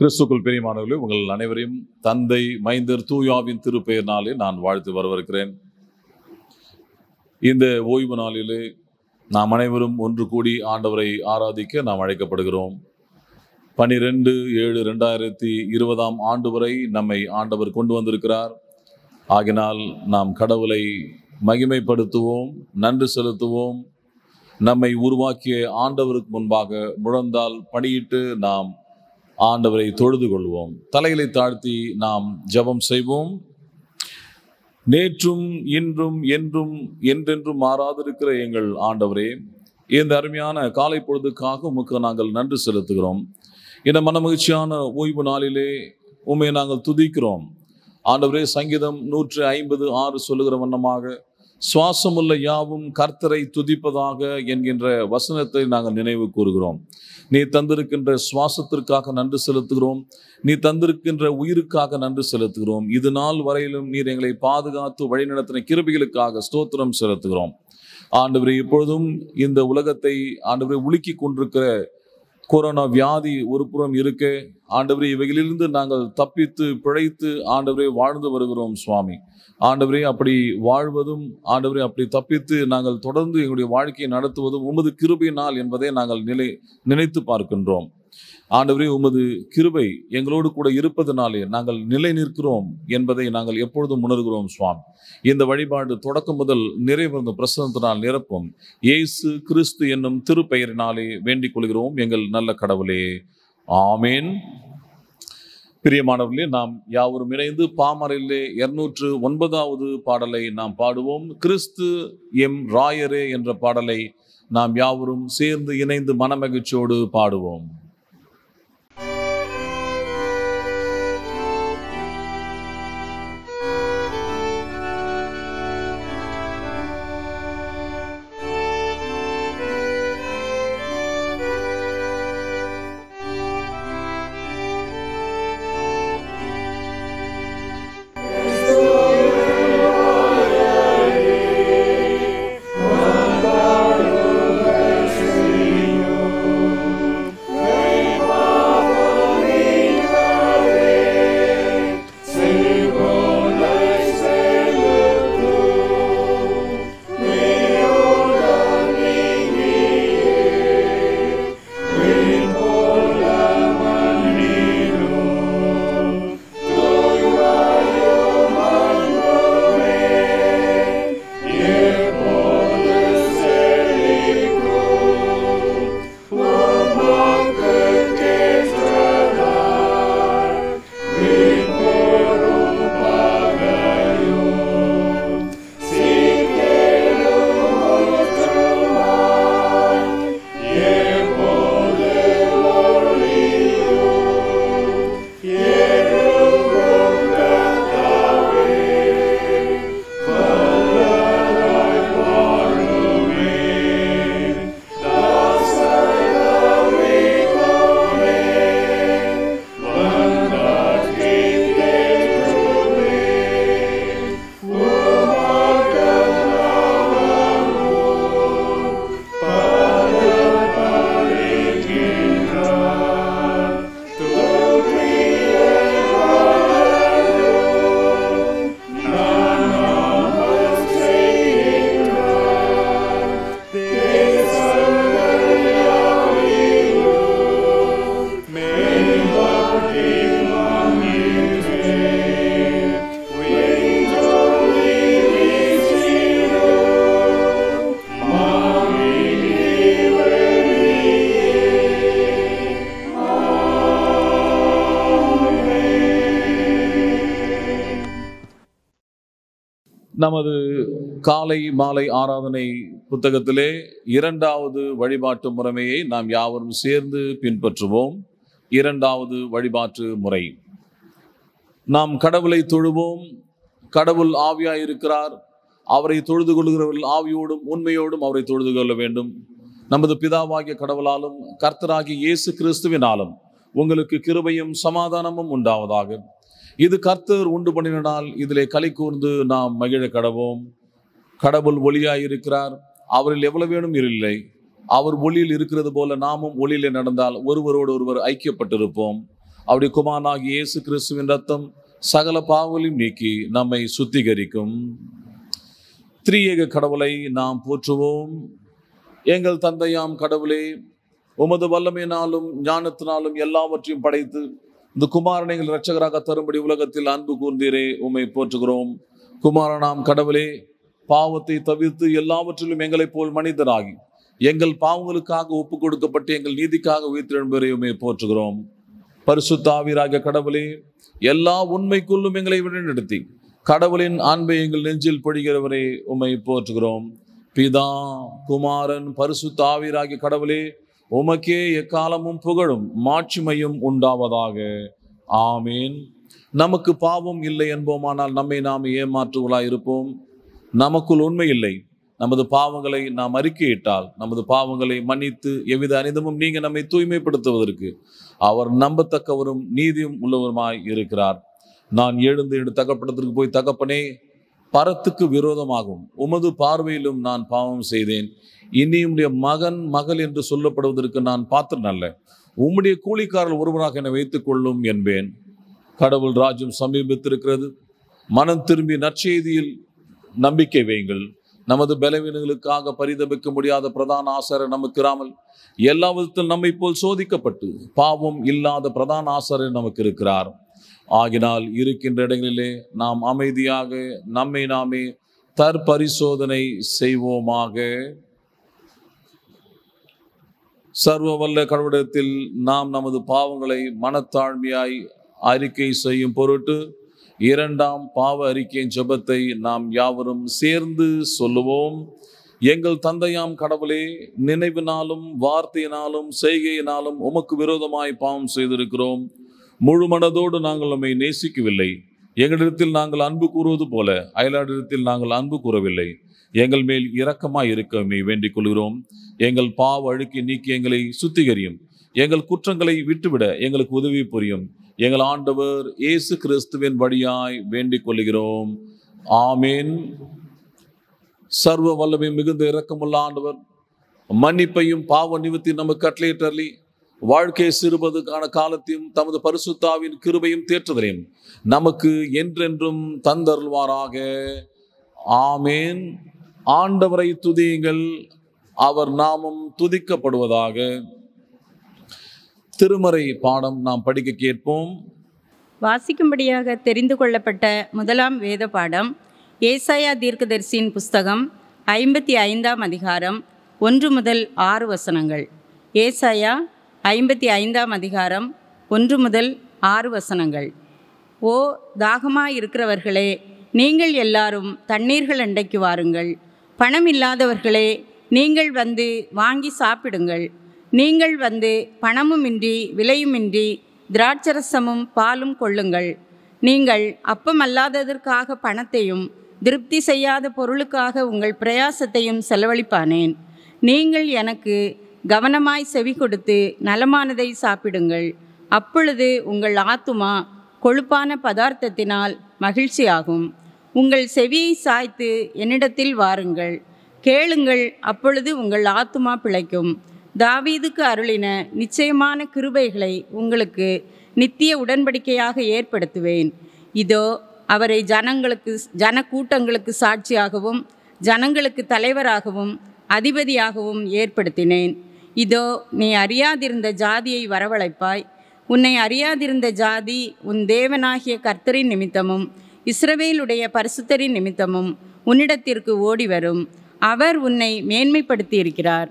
கிறிஸ்துக்குள் பெரியமானவர்களே உங்கள் அனைவரையும் தந்தை மைந்தர் தூயாவின் நாளே நான் வாழ்த்து வரவிருக்கிறேன் இந்த ஓய்வு நாளிலே நாம் அனைவரும் ஒன்று கூடி ஆண்டவரை ஆராதிக்க நாம் அழைக்கப்படுகிறோம் பனிரெண்டு ஏழு ரெண்டாயிரத்தி இருபதாம் ஆண்டு வரை நம்மை ஆண்டவர் கொண்டு வந்திருக்கிறார் ஆகினால் நாம் கடவுளை மகிமைப்படுத்துவோம் நன்றி செலுத்துவோம் நம்மை உருவாக்கிய ஆண்டவருக்கு முன்பாக முழந்தால் பணியிட்டு நாம் ஆண்டவரை தொழுது கொள்வோம் தலைகளை தாழ்த்தி நாம் ஜபம் செய்வோம் நேற்றும் இன்றும் என்றும் என்றென்றும் மாறாதிருக்கிற எங்கள் ஆண்டவரே இந்த அருமையான காலை பொழுதுக்காக உமக்கு நாங்கள் நன்றி செலுத்துகிறோம் இந்த மனமகிழ்ச்சியான ஓய்வு நாளிலே உண்மையை நாங்கள் துதிக்கிறோம் ஆண்டவரே சங்கீதம் நூற்று ஐம்பது ஆறு சொல்லுகிற வண்ணமாக சுவாசமுள்ள யாவும் கர்த்தரை துதிப்பதாக என்கின்ற வசனத்தை நாங்கள் நினைவு கூறுகிறோம் நீ தந்திருக்கின்ற சுவாசத்திற்காக நன்றி செலுத்துகிறோம் நீ தந்திருக்கின்ற உயிருக்காக நன்றி செலுத்துகிறோம் இது நாள் வரையிலும் நீர் எங்களை பாதுகாத்து வழிநடத்தின கிருபிகளுக்காக ஸ்தோத்திரம் செலுத்துகிறோம் ஆண்டு இப்பொழுதும் இந்த உலகத்தை ஆண்டு உலுக்கி கொண்டிருக்கிற கொரோனா வியாதி ஒரு புறம் இருக்க ஆண்டவரே இவைகளிலிருந்து நாங்கள் தப்பித்து பிழைத்து ஆண்டவரே வாழ்ந்து வருகிறோம் சுவாமி ஆண்டவரே அப்படி வாழ்வதும் ஆண்டவரே அப்படி தப்பித்து நாங்கள் தொடர்ந்து எங்களுடைய வாழ்க்கையை நடத்துவதும் உமது நாள் என்பதை நாங்கள் நிலை நினைத்து பார்க்கின்றோம் ஆண்டவரே உமது கிருபை எங்களோடு கூட இருப்பதனாலே நாங்கள் நிலை நிற்கிறோம் என்பதை நாங்கள் எப்பொழுதும் உணர்கிறோம் சுவாமி இந்த வழிபாடு தொடக்கம் முதல் நிறைவேறும் பிரசனத்தினால் நிரப்பும் இயேசு கிறிஸ்து என்னும் திருப்பெயரினாலே வேண்டிக் கொள்கிறோம் எங்கள் நல்ல கடவுளே ஆமேன் பிரியமானவர்களே நாம் யாவரும் இணைந்து பாமரிலே இருநூற்று ஒன்பதாவது பாடலை நாம் பாடுவோம் கிறிஸ்து எம் ராயரே என்ற பாடலை நாம் யாவரும் சேர்ந்து இணைந்து மனமகிழ்ச்சியோடு பாடுவோம் நமது காலை மாலை ஆராதனை புத்தகத்திலே இரண்டாவது வழிபாட்டு முறைமையை நாம் யாவரும் சேர்ந்து பின்பற்றுவோம் இரண்டாவது வழிபாட்டு முறை நாம் கடவுளை தொழுவோம் கடவுள் ஆவியாயிருக்கிறார் இருக்கிறார் அவரை தொழுது கொள்கிறவர்கள் ஆவியோடும் உண்மையோடும் அவரை தொழுது கொள்ள வேண்டும் நமது பிதாவாகிய கடவுளாலும் கர்த்தராகிய இயேசு கிறிஸ்துவினாலும் உங்களுக்கு கிருபையும் சமாதானமும் உண்டாவதாக இது கர்த்தர் உண்டு பண்ணினால் இதிலே கலை கூர்ந்து நாம் மகிழ கடவோம் கடவுள் ஒளியாய் இருக்கிறார் அவரில் எவ்வளவு வேணும் இல்லை அவர் ஒளியில் இருக்கிறது போல நாமும் ஒளியில் நடந்தால் ஒருவரோடு ஒருவர் ஐக்கியப்பட்டிருப்போம் அவருடைய குமாராகி இயேசு கிறிஸ்துவின் ரத்தம் சகல பாவலையும் நீக்கி நம்மை சுத்திகரிக்கும் திரியேக கடவுளை நாம் போற்றுவோம் எங்கள் தந்தையாம் கடவுளே உமது வல்லமையினாலும் ஞானத்தினாலும் எல்லாவற்றையும் படைத்து இந்த குமாரனை எங்கள் ரட்சகராக தரும்படி உலகத்தில் அன்பு கூர்ந்தீரே உம்மை போற்றுகிறோம் குமாரனாம் கடவுளே பாவத்தை தவிர்த்து எல்லாவற்றிலும் எங்களைப் போல் மனிதராகி எங்கள் பாவங்களுக்காக ஒப்பு கொடுக்கப்பட்டு எங்கள் நீதிக்காக உயிர்த்தெழும்பரை உண்மை போற்றுகிறோம் பரிசுத்தாவிராக கடவுளே எல்லா உண்மைக்குள்ளும் எங்களை வழிநடத்தி கடவுளின் அன்பை எங்கள் நெஞ்சில் பொழிகிறவரை உண்மை போற்றுகிறோம் பிதா குமாரன் பரிசுத்தாவிராகிய கடவுளே உமக்கே எக்காலமும் புகழும் மாட்சிமையும் உண்டாவதாக ஆமீன் நமக்கு பாவம் இல்லை என்போமானால் நம்மை நாம் ஏமாற்றுவலாய் இருப்போம் நமக்குள் உண்மை இல்லை நமது பாவங்களை நாம் அறிக்கையிட்டால் நமது பாவங்களை மன்னித்து எவ்வித அனிதமும் நீங்கள் நம்மை தூய்மைப்படுத்துவதற்கு அவர் நம்பத்தக்கவரும் நீதியும் உள்ளவருமாய் இருக்கிறார் நான் எழுந்து எடுத்து தகப்படத்திற்கு போய் தகப்பனே பரத்துக்கு விரோதமாகும் உமது பார்வையிலும் நான் பாவம் செய்தேன் இன்னியுடைய மகன் மகள் என்று சொல்லப்படுவதற்கு நான் பார்த்து நல்ல உம்முடைய கூலிக்காரர் ஒருவனாக என்னை வைத்துக் கொள்ளும் என்பேன் கடவுள் ராஜ்யம் சமீபித்திருக்கிறது மனம் திரும்பி நற்செய்தியில் நம்பிக்கை வையுங்கள் நமது பலவீனங்களுக்காக பரிதபிக்க முடியாத பிரதான ஆசார நமக்கு இராமல் எல்லா விதத்தில் நம்மை போல் சோதிக்கப்பட்டு பாவம் இல்லாத பிரதான ஆசாரர் நமக்கு இருக்கிறார் ஆகினால் இருக்கின்ற இடங்களிலே நாம் அமைதியாக நம்மை நாமே தற்பரிசோதனை செய்வோமாக சர்வ வல்ல கடவுடத்தில் நாம் நமது பாவங்களை மனத்தாழ்மையாய் அறிக்கை செய்யும் பொருட்டு இரண்டாம் பாவ அறிக்கையின் ஜபத்தை நாம் யாவரும் சேர்ந்து சொல்லுவோம் எங்கள் தந்தையாம் கடவுளே நினைவினாலும் வார்த்தையினாலும் செய்கையினாலும் உமக்கு விரோதமாய் பாவம் செய்திருக்கிறோம் முழு மனதோடு நாங்கள் நம்மை நேசிக்கவில்லை எங்களிடத்தில் நாங்கள் அன்பு கூறுவது போல அயலாடத்தில் நாங்கள் அன்பு கூறவில்லை எங்கள் மேல் இரக்கமாக இருக்கமே வேண்டிக் கொள்கிறோம் எங்கள் பாவ அழுக்கி நீக்கி எங்களை சுத்திகரியும் எங்கள் குற்றங்களை விட்டுவிட எங்களுக்கு உதவி புரியும் எங்கள் ஆண்டவர் இயேசு கிறிஸ்துவின் வழியாய் வேண்டிக் கொள்கிறோம் ஆமீன் சர்வ வல்லமை மிகுந்த இரக்கமுள்ள ஆண்டவர் மன்னிப்பையும் பாவ நிவர்த்தி நமக்கு கட்டளையிட்டர்லி வாழ்க்கையை சிறுபதுக்கான காலத்தையும் தமது பரிசுத்தாவின் கிருபையும் தேற்றுதலையும் நமக்கு என்றென்றும் தந்தருள்வாராக ஆமேன் ஆண்டவரை துதியுங்கள் அவர் நாமும் துதிக்கப்படுவதாக திருமறை பாடம் நாம் படிக்க கேட்போம் வாசிக்கும்படியாக தெரிந்து கொள்ளப்பட்ட முதலாம் வேத பாடம் ஏசாயா தீர்க்கதரிசியின் புஸ்தகம் ஐம்பத்தி ஐந்தாம் அதிகாரம் ஒன்று முதல் ஆறு வசனங்கள் ஏசாயா ஐம்பத்தி ஐந்தாம் அதிகாரம் ஒன்று முதல் ஆறு வசனங்கள் ஓ தாகமாக இருக்கிறவர்களே நீங்கள் எல்லாரும் தண்ணீர்கள் அண்டைக்கு வாருங்கள் பணம் இல்லாதவர்களே நீங்கள் வந்து வாங்கி சாப்பிடுங்கள் நீங்கள் வந்து பணமுமின்றி விலையுமின்றி திராட்சரசமும் பாலும் கொள்ளுங்கள் நீங்கள் அப்பமல்லாததற்காக பணத்தையும் திருப்தி செய்யாத பொருளுக்காக உங்கள் பிரயாசத்தையும் செலவழிப்பானேன் நீங்கள் எனக்கு கவனமாய் செவி கொடுத்து நலமானதை சாப்பிடுங்கள் அப்பொழுது உங்கள் ஆத்துமா கொழுப்பான பதார்த்தத்தினால் மகிழ்ச்சியாகும் உங்கள் செவியை சாய்த்து என்னிடத்தில் வாருங்கள் கேளுங்கள் அப்பொழுது உங்கள் ஆத்துமா பிழைக்கும் தாவீதுக்கு அருளின நிச்சயமான கிருபைகளை உங்களுக்கு நித்திய உடன்படிக்கையாக ஏற்படுத்துவேன் இதோ அவரை ஜனங்களுக்கு ஜன கூட்டங்களுக்கு சாட்சியாகவும் ஜனங்களுக்கு தலைவராகவும் அதிபதியாகவும் ஏற்படுத்தினேன் இதோ நீ அறியாதிருந்த ஜாதியை வரவழைப்பாய் உன்னை அறியாதிருந்த ஜாதி உன் தேவனாகிய கர்த்தரின் நிமித்தமும் இஸ்ரவேலுடைய பரிசுத்தரின் நிமித்தமும் உன்னிடத்திற்கு ஓடி வரும் அவர் உன்னை மேன்மைப்படுத்தியிருக்கிறார்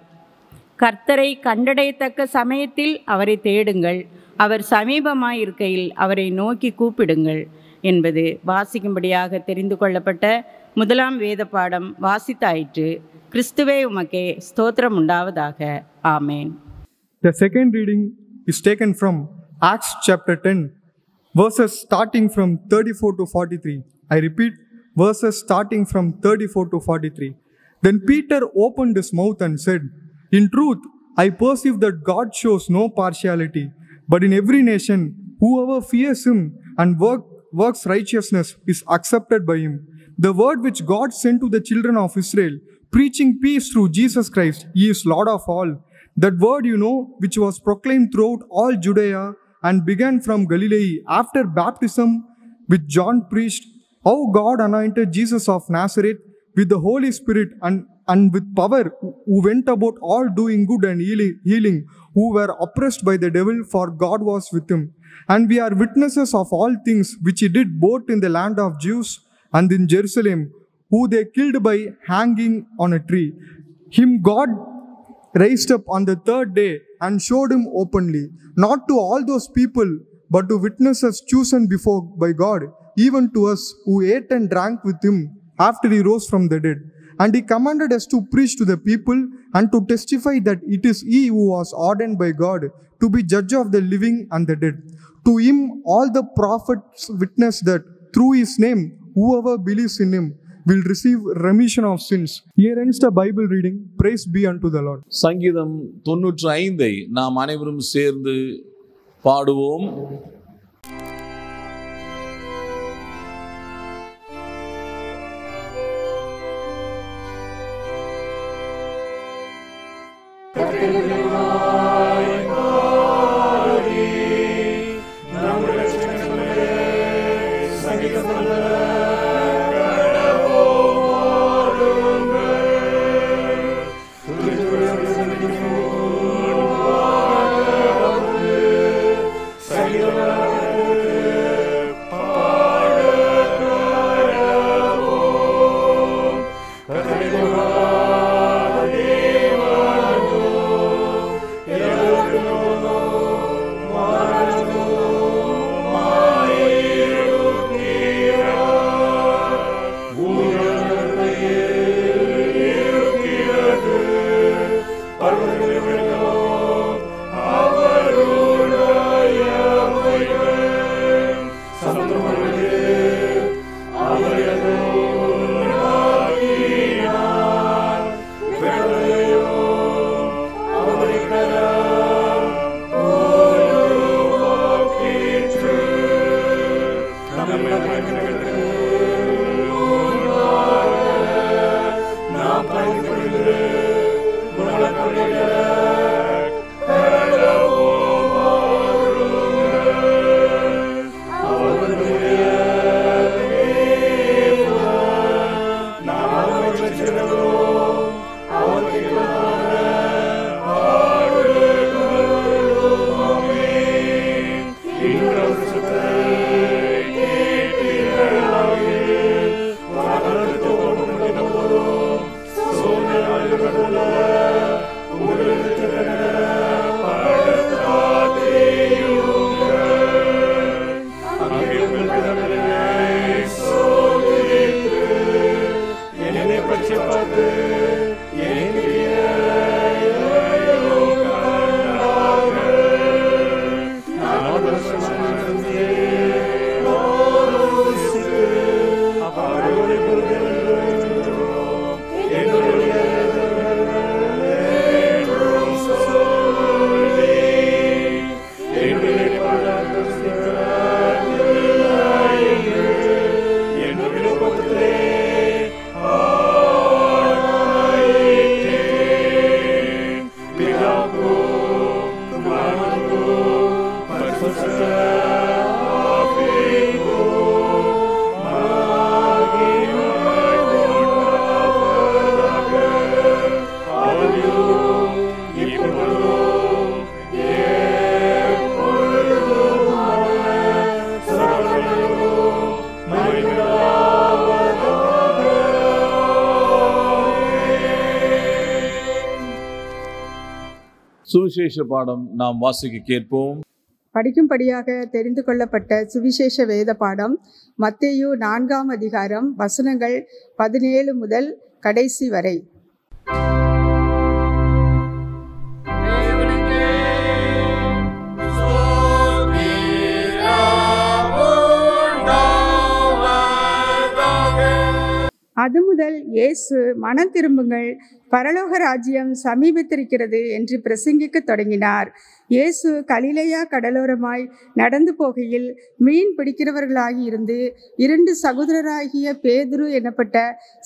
கர்த்தரை கண்டடையத்தக்க சமயத்தில் அவரை தேடுங்கள் அவர் சமீபமாயிருக்கையில் அவரை நோக்கி கூப்பிடுங்கள் என்பது வாசிக்கும்படியாக தெரிந்து கொள்ளப்பட்ட முதலாம் வேத பாடம் வாசித்தாயிற்று The second reading is taken from Acts chapter 10, verses starting from 34 to 43. I repeat, verses starting from 34 to 43. Then Peter opened his mouth and said, In truth, I perceive that God shows no partiality, but in every nation, whoever fears him and works righteousness is accepted by him. The word which God sent to the children of Israel preaching peace through Jesus Christ, he is Lord of all. That word, you know, which was proclaimed throughout all Judea and began from Galilee after baptism, which John preached, how God anointed Jesus of Nazareth with the Holy Spirit and, and with power, who went about all doing good and healing, who were oppressed by the devil, for God was with him. And we are witnesses of all things which he did both in the land of Jews and in Jerusalem, who they killed by hanging on a tree. Him God raised up on the third day and showed him openly, not to all those people, but to witnesses chosen before by God, even to us who ate and drank with him after he rose from the dead. And he commanded us to preach to the people and to testify that it is he who was ordained by God to be judge of the living and the dead. To him all the prophets witness that through his name whoever believes in him will receive remission of sins. Here ends the Bible reading. Praise be unto the Lord. சங்கீதம் தொன்னூற்று ஐந்தை நாம் அனைவரும் சேர்ந்து பாடுவோம் சுவிசேஷ பாடம் நாம் வாசிக்க கேட்போம் படிக்கும்படியாக தெரிந்து கொள்ளப்பட்ட சுவிசேஷ வேத பாடம் மத்தேயு நான்காம் அதிகாரம் வசனங்கள் பதினேழு முதல் கடைசி வரை அது முதல் இயேசு மனம் திரும்புங்கள் பரலோக ராஜ்யம் சமீபித்திருக்கிறது என்று பிரசங்கிக்க தொடங்கினார் இயேசு கலிலையா கடலோரமாய் நடந்து போகையில் மீன் பிடிக்கிறவர்களாகி இருந்து இரண்டு சகோதரராகிய பேதுரு எனப்பட்ட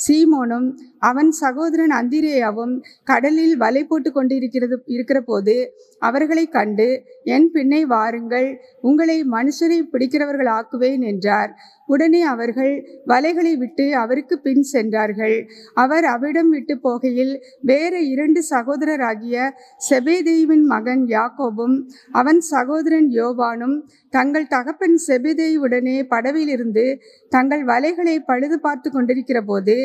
சீமோனும் அவன் சகோதரன் அந்திரேயாவும் கடலில் வலை போட்டு கொண்டிருக்கிறது இருக்கிற போது அவர்களை கண்டு என் பின்னை வாருங்கள் உங்களை மனுஷரை பிடிக்கிறவர்கள் ஆக்குவேன் என்றார் உடனே அவர்கள் வலைகளை விட்டு அவருக்கு பின் சென்றார்கள் அவர் அவிடம் விட்டு போகையில் நாட்களில் வேற இரண்டு சகோதரராகிய செபேதேவின் மகன் யாக்கோபும் அவன் சகோதரன் யோவானும் தங்கள் தகப்பன் செபேதேவுடனே படவிலிருந்து தங்கள் வலைகளை பழுது பார்த்து கொண்டிருக்கிற போது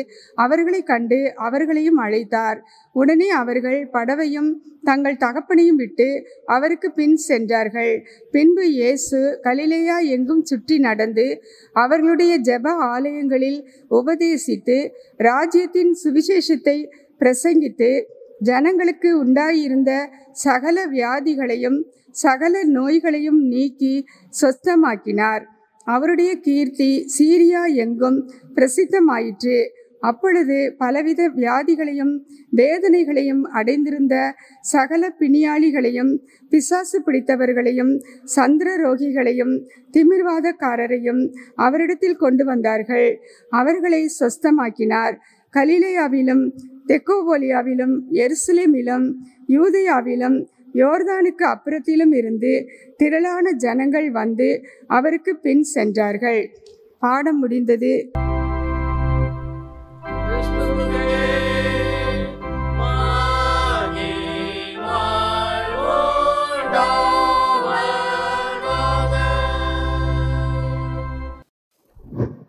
அவர்களை கண்டு அவர்களையும் அழைத்தார் உடனே அவர்கள் படவையும் தங்கள் தகப்பனையும் விட்டு அவருக்கு பின் சென்றார்கள் பின்பு இயேசு கலிலேயா எங்கும் சுற்றி நடந்து அவர்களுடைய ஜெப ஆலயங்களில் உபதேசித்து ராஜ்யத்தின் சுவிசேஷத்தை பிரசங்கித்து ஜனங்களுக்கு உண்டாயிருந்த சகல வியாதிகளையும் சகல நோய்களையும் நீக்கி சொஸ்தமாக்கினார் அவருடைய கீர்த்தி சீரியா எங்கும் பிரசித்தமாயிற்று அப்பொழுது பலவித வியாதிகளையும் வேதனைகளையும் அடைந்திருந்த சகல பிணியாளிகளையும் பிசாசு பிடித்தவர்களையும் சந்திர ரோகிகளையும் திமிர்வாதக்காரரையும் அவரிடத்தில் கொண்டு வந்தார்கள் அவர்களை சொஸ்தமாக்கினார் கலிலேயாவிலும் தெக்கோபோலியாவிலும் எருசலேமிலும் யூதையாவிலும் யோர்தானுக்கு அப்புறத்திலும் இருந்து திரளான ஜனங்கள் வந்து அவருக்கு பின் சென்றார்கள் பாடம் முடிந்தது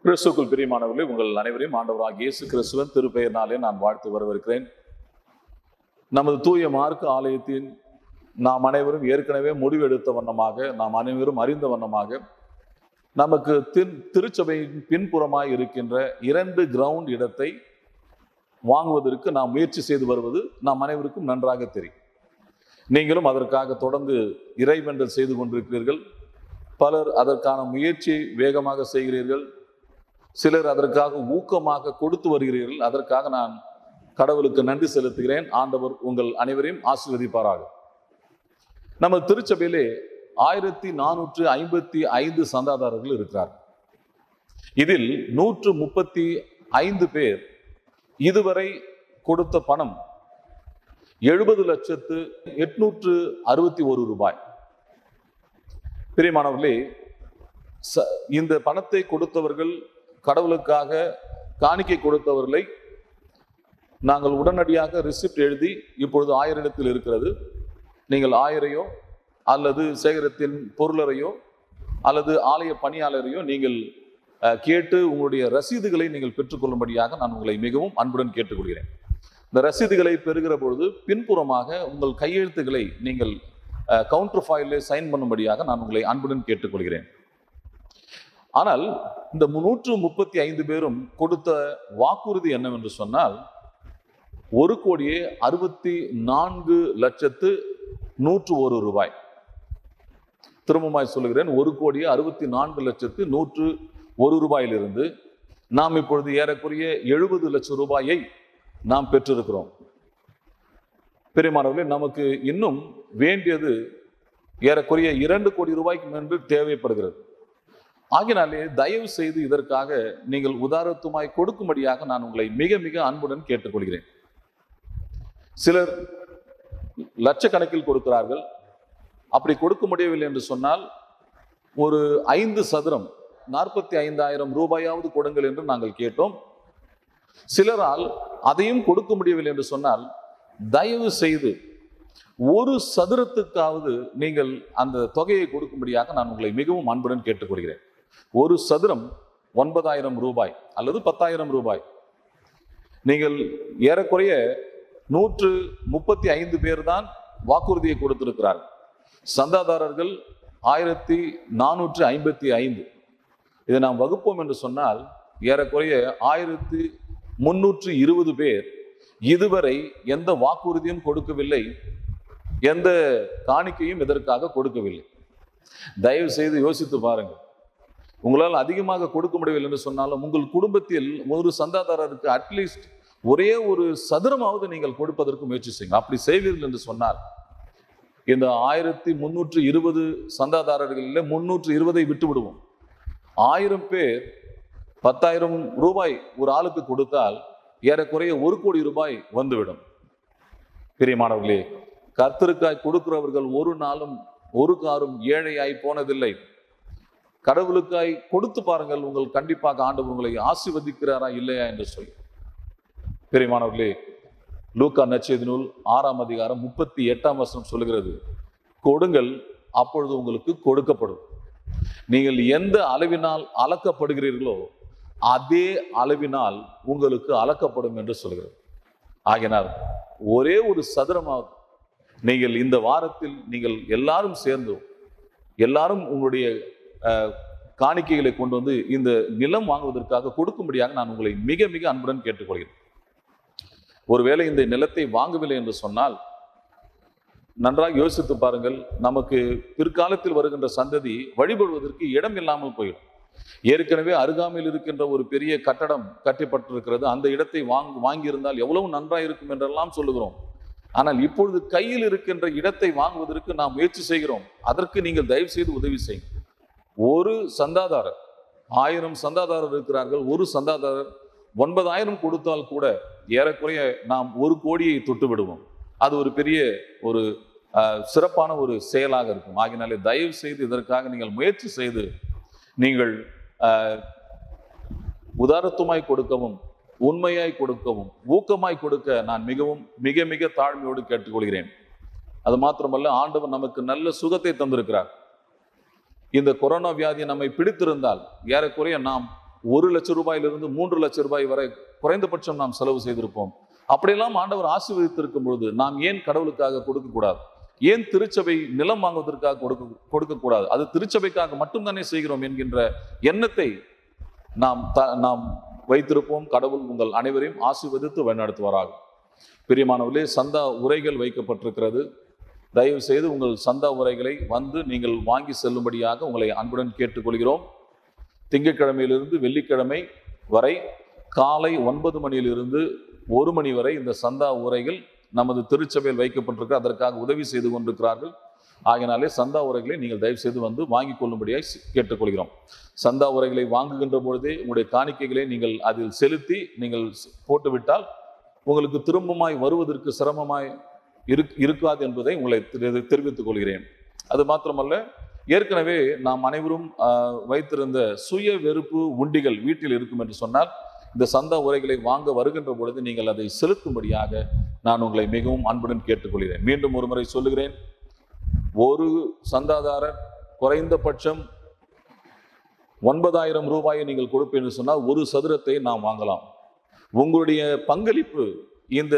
கிறிஸ்துக்குள் பிரியமானவர்களே உங்கள் அனைவரையும் ஆண்டவராக இயேசு கிறிஸ்துவன் திருப்பெயர்னாலே நான் வாழ்த்து வரவிருக்கிறேன் நமது தூய மார்க்கு ஆலயத்தின் நாம் அனைவரும் ஏற்கனவே முடிவெடுத்த வண்ணமாக நாம் அனைவரும் அறிந்த வண்ணமாக நமக்கு தின் திருச்சபையின் பின்புறமாய் இருக்கின்ற இரண்டு கிரவுண்ட் இடத்தை வாங்குவதற்கு நாம் முயற்சி செய்து வருவது நாம் அனைவருக்கும் நன்றாக தெரியும் நீங்களும் அதற்காக தொடர்ந்து இறைவென்றல் செய்து கொண்டிருக்கிறீர்கள் பலர் அதற்கான முயற்சியை வேகமாக செய்கிறீர்கள் சிலர் அதற்காக ஊக்கமாக கொடுத்து வருகிறீர்கள் அதற்காக நான் கடவுளுக்கு நன்றி செலுத்துகிறேன் ஆண்டவர் உங்கள் அனைவரையும் ஆசீர்வதிப்பாராக நம்ம திருச்சபையிலே ஆயிரத்தி நானூற்று ஐம்பத்தி ஐந்து சந்தாதாரர்கள் இருக்கிறார் இதில் நூற்று முப்பத்தி ஐந்து பேர் இதுவரை கொடுத்த பணம் எழுபது லட்சத்து எட்நூற்று அறுபத்தி ஒரு ரூபாய் பிரியமானவர்களே இந்த பணத்தை கொடுத்தவர்கள் கடவுளுக்காக காணிக்கை கொடுத்தவர்களை நாங்கள் உடனடியாக ரிசிப்ட் எழுதி இப்பொழுது ஆயரிடத்தில் இருக்கிறது நீங்கள் ஆயரையோ அல்லது சேகரத்தின் பொருளரையோ அல்லது ஆலய பணியாளரையோ நீங்கள் கேட்டு உங்களுடைய ரசீதுகளை நீங்கள் பெற்றுக்கொள்ளும்படியாக நான் உங்களை மிகவும் அன்புடன் கேட்டுக்கொள்கிறேன் இந்த ரசீதுகளை பெறுகிற பொழுது பின்புறமாக உங்கள் கையெழுத்துக்களை நீங்கள் கவுண்டர் ஃபைலில் சைன் பண்ணும்படியாக நான் உங்களை அன்புடன் கேட்டுக்கொள்கிறேன் ஆனால் இந்த முன்னூற்று முப்பத்தி ஐந்து பேரும் கொடுத்த வாக்குறுதி என்னவென்று சொன்னால் ஒரு கோடியே அறுபத்தி நான்கு லட்சத்து நூற்று ஒரு ரூபாய் திரும்பமாய் சொல்லுகிறேன் ஒரு கோடியே அறுபத்தி நான்கு லட்சத்து நூற்று ஒரு ரூபாயிலிருந்து நாம் இப்பொழுது ஏறக்குறைய எழுபது லட்சம் ரூபாயை நாம் பெற்றிருக்கிறோம் பெரியமானவர்களே நமக்கு இன்னும் வேண்டியது ஏறக்குறைய இரண்டு கோடி ரூபாய்க்கு முன்பு தேவைப்படுகிறது ஆகினாலே தயவு செய்து இதற்காக நீங்கள் உதாரத்துமாய் கொடுக்கும்படியாக நான் உங்களை மிக மிக அன்புடன் கேட்டுக்கொள்கிறேன் சிலர் லட்சக்கணக்கில் கொடுக்கிறார்கள் அப்படி கொடுக்க முடியவில்லை என்று சொன்னால் ஒரு ஐந்து சதுரம் நாற்பத்தி ஐந்தாயிரம் ரூபாயாவது கொடுங்கள் என்று நாங்கள் கேட்டோம் சிலரால் அதையும் கொடுக்க முடியவில்லை என்று சொன்னால் தயவு செய்து ஒரு சதுரத்துக்காவது நீங்கள் அந்த தொகையை கொடுக்கும்படியாக நான் உங்களை மிகவும் அன்புடன் கேட்டுக்கொள்கிறேன் ஒரு சதுரம் ஒன்பதாயிரம் ரூபாய் அல்லது பத்தாயிரம் ரூபாய் நீங்கள் ஏறக்குறைய நூற்று முப்பத்தி ஐந்து பேர் தான் வாக்குறுதியை கொடுத்திருக்கிறார் சந்தாதாரர்கள் ஆயிரத்தி நானூற்று ஐம்பத்தி ஐந்து இதை நாம் வகுப்போம் என்று சொன்னால் ஏறக்குறைய ஆயிரத்தி முன்னூற்று இருபது பேர் இதுவரை எந்த வாக்குறுதியும் கொடுக்கவில்லை எந்த காணிக்கையும் இதற்காக கொடுக்கவில்லை தயவு செய்து யோசித்து பாருங்கள் உங்களால் அதிகமாக கொடுக்க முடியவில்லை என்று சொன்னாலும் உங்கள் குடும்பத்தில் ஒரு சந்தாதாரருக்கு அட்லீஸ்ட் ஒரே ஒரு சதுரமாவது நீங்கள் கொடுப்பதற்கு முயற்சி செய்யுங்க அப்படி செய்வீர்கள் என்று சொன்னார் இந்த ஆயிரத்தி முன்னூற்று இருபது சந்தாதாரர்களில் முன்னூற்று இருபதை விட்டு விடுவோம் ஆயிரம் பேர் பத்தாயிரம் ரூபாய் ஒரு ஆளுக்கு கொடுத்தால் ஏறக்குறைய ஒரு கோடி ரூபாய் வந்துவிடும் பிரியமானவர்களே கர்த்தருக்காய் கொடுக்கிறவர்கள் ஒரு நாளும் ஒரு காரும் ஏழையாய் போனதில்லை கடவுளுக்காய் கொடுத்து பாருங்கள் உங்கள் கண்டிப்பாக ஆண்டவர் உங்களை ஆசிர்வதிக்கிறாரா இல்லையா என்று சொல்லி பெரியமானவர்களே லூக்கா நச்செய்தி நூல் ஆறாம் அதிகாரம் முப்பத்தி எட்டாம் வருஷம் சொல்லுகிறது கொடுங்கள் அப்பொழுது உங்களுக்கு கொடுக்கப்படும் நீங்கள் எந்த அளவினால் அளக்கப்படுகிறீர்களோ அதே அளவினால் உங்களுக்கு அளக்கப்படும் என்று சொல்கிறது ஆகினால் ஒரே ஒரு சதுரமாக நீங்கள் இந்த வாரத்தில் நீங்கள் எல்லாரும் சேர்ந்தோம் எல்லாரும் உங்களுடைய காணிக்கைகளை கொண்டு வந்து இந்த நிலம் வாங்குவதற்காக கொடுக்கும்படியாக நான் உங்களை மிக மிக அன்புடன் கேட்டுக்கொள்கிறேன் ஒருவேளை இந்த நிலத்தை வாங்கவில்லை என்று சொன்னால் நன்றாக யோசித்து பாருங்கள் நமக்கு பிற்காலத்தில் வருகின்ற சந்ததி வழிபடுவதற்கு இடம் இல்லாமல் போயிடும் ஏற்கனவே அருகாமையில் இருக்கின்ற ஒரு பெரிய கட்டடம் கட்டப்பட்டிருக்கிறது அந்த இடத்தை வாங்க வாங்கியிருந்தால் எவ்வளவு நன்றாக இருக்கும் என்றெல்லாம் சொல்லுகிறோம் ஆனால் இப்பொழுது கையில் இருக்கின்ற இடத்தை வாங்குவதற்கு நாம் முயற்சி செய்கிறோம் அதற்கு நீங்கள் தயவு செய்து உதவி செய்யுங்கள் ஒரு சந்தாதாரர் ஆயிரம் சந்தாதாரர் இருக்கிறார்கள் ஒரு சந்தாதாரர் ஒன்பதாயிரம் கொடுத்தால் கூட ஏறக்குறைய நாம் ஒரு கோடியை தொட்டு விடுவோம் அது ஒரு பெரிய ஒரு சிறப்பான ஒரு செயலாக இருக்கும் ஆகினாலே தயவு செய்து இதற்காக நீங்கள் முயற்சி செய்து நீங்கள் உதாரத்துமாய் கொடுக்கவும் உண்மையாய் கொடுக்கவும் ஊக்கமாய் கொடுக்க நான் மிகவும் மிக மிக தாழ்மையோடு கேட்டுக்கொள்கிறேன் அது மாத்திரமல்ல ஆண்டவர் நமக்கு நல்ல சுகத்தை தந்திருக்கிறார் இந்த கொரோனா வியாதி நம்மை பிடித்திருந்தால் ஏறக்குறைய நாம் ஒரு லட்சம் ரூபாயிலிருந்து மூன்று லட்சம் ரூபாய் வரை குறைந்தபட்சம் நாம் செலவு செய்திருப்போம் அப்படியெல்லாம் ஆண்டவர் ஆசீர்வதித்திருக்கும் பொழுது நாம் ஏன் கடவுளுக்காக கொடுக்கக்கூடாது ஏன் திருச்சபை நிலம் வாங்குவதற்காக கொடுக்க கொடுக்கக்கூடாது அது திருச்சபைக்காக மட்டும்தானே செய்கிறோம் என்கின்ற எண்ணத்தை நாம் த நாம் வைத்திருப்போம் கடவுள் உங்கள் அனைவரையும் ஆசீர்வதித்து வழிநடத்துவாராகும் பிரியமானவர்களே சந்தா உரைகள் வைக்கப்பட்டிருக்கிறது தயவு செய்து உங்கள் சந்தா உரைகளை வந்து நீங்கள் வாங்கி செல்லும்படியாக உங்களை அன்புடன் கேட்டுக்கொள்கிறோம் திங்கட்கிழமையிலிருந்து வெள்ளிக்கிழமை வரை காலை ஒன்பது மணியிலிருந்து ஒரு மணி வரை இந்த சந்தா உரைகள் நமது திருச்சபையில் வைக்கப்பட்டிருக்க அதற்காக உதவி செய்து கொண்டிருக்கிறார்கள் ஆகினாலே சந்தா உரைகளை நீங்கள் தயவு செய்து வந்து வாங்கி கொள்ளும்படியாக கேட்டுக்கொள்கிறோம் சந்தா உரைகளை வாங்குகின்ற பொழுதே உங்களுடைய காணிக்கைகளை நீங்கள் அதில் செலுத்தி நீங்கள் போட்டுவிட்டால் உங்களுக்கு திரும்பமாய் வருவதற்கு சிரமமாய் இருக்காது என்பதை உங்களை தெரிவித்துக் கொள்கிறேன் அது மாத்திரமல்ல ஏற்கனவே நாம் அனைவரும் வைத்திருந்த சுய வெறுப்பு உண்டிகள் வீட்டில் இருக்கும் என்று சொன்னால் இந்த சந்தா உரைகளை வாங்க வருகின்ற பொழுது நீங்கள் அதை செலுத்தும்படியாக நான் உங்களை மிகவும் அன்புடன் கேட்டுக்கொள்கிறேன் மீண்டும் ஒரு முறை சொல்லுகிறேன் ஒரு சந்தாதாரர் குறைந்தபட்சம் ஒன்பதாயிரம் ரூபாயை நீங்கள் கொடுப்பேன்னு சொன்னால் ஒரு சதுரத்தை நாம் வாங்கலாம் உங்களுடைய பங்களிப்பு இந்த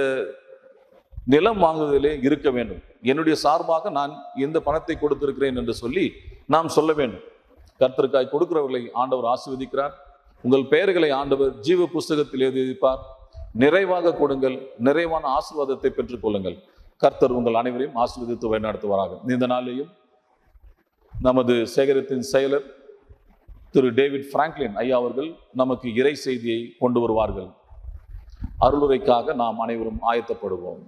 நிலம் வாங்குதலே இருக்க வேண்டும் என்னுடைய சார்பாக நான் எந்த பணத்தை கொடுத்திருக்கிறேன் என்று சொல்லி நாம் சொல்ல வேண்டும் கர்த்தருக்காய் கொடுக்கிறவர்களை ஆண்டவர் ஆசிர்வதிக்கிறார் உங்கள் பெயர்களை ஆண்டவர் ஜீவ புஸ்தகத்தில் எழுதிப்பார் நிறைவாக கொடுங்கள் நிறைவான ஆசிர்வாதத்தை பெற்றுக்கொள்ளுங்கள் கர்த்தர் உங்கள் அனைவரையும் ஆசிர்வதித்து வழிநடத்துவாராக இந்த நாளையும் நமது சேகரத்தின் செயலர் திரு டேவிட் பிராங்க்லின் ஐயா அவர்கள் நமக்கு இறை செய்தியை கொண்டு வருவார்கள் அருளுரைக்காக நாம் அனைவரும் ஆயத்தப்படுவோம்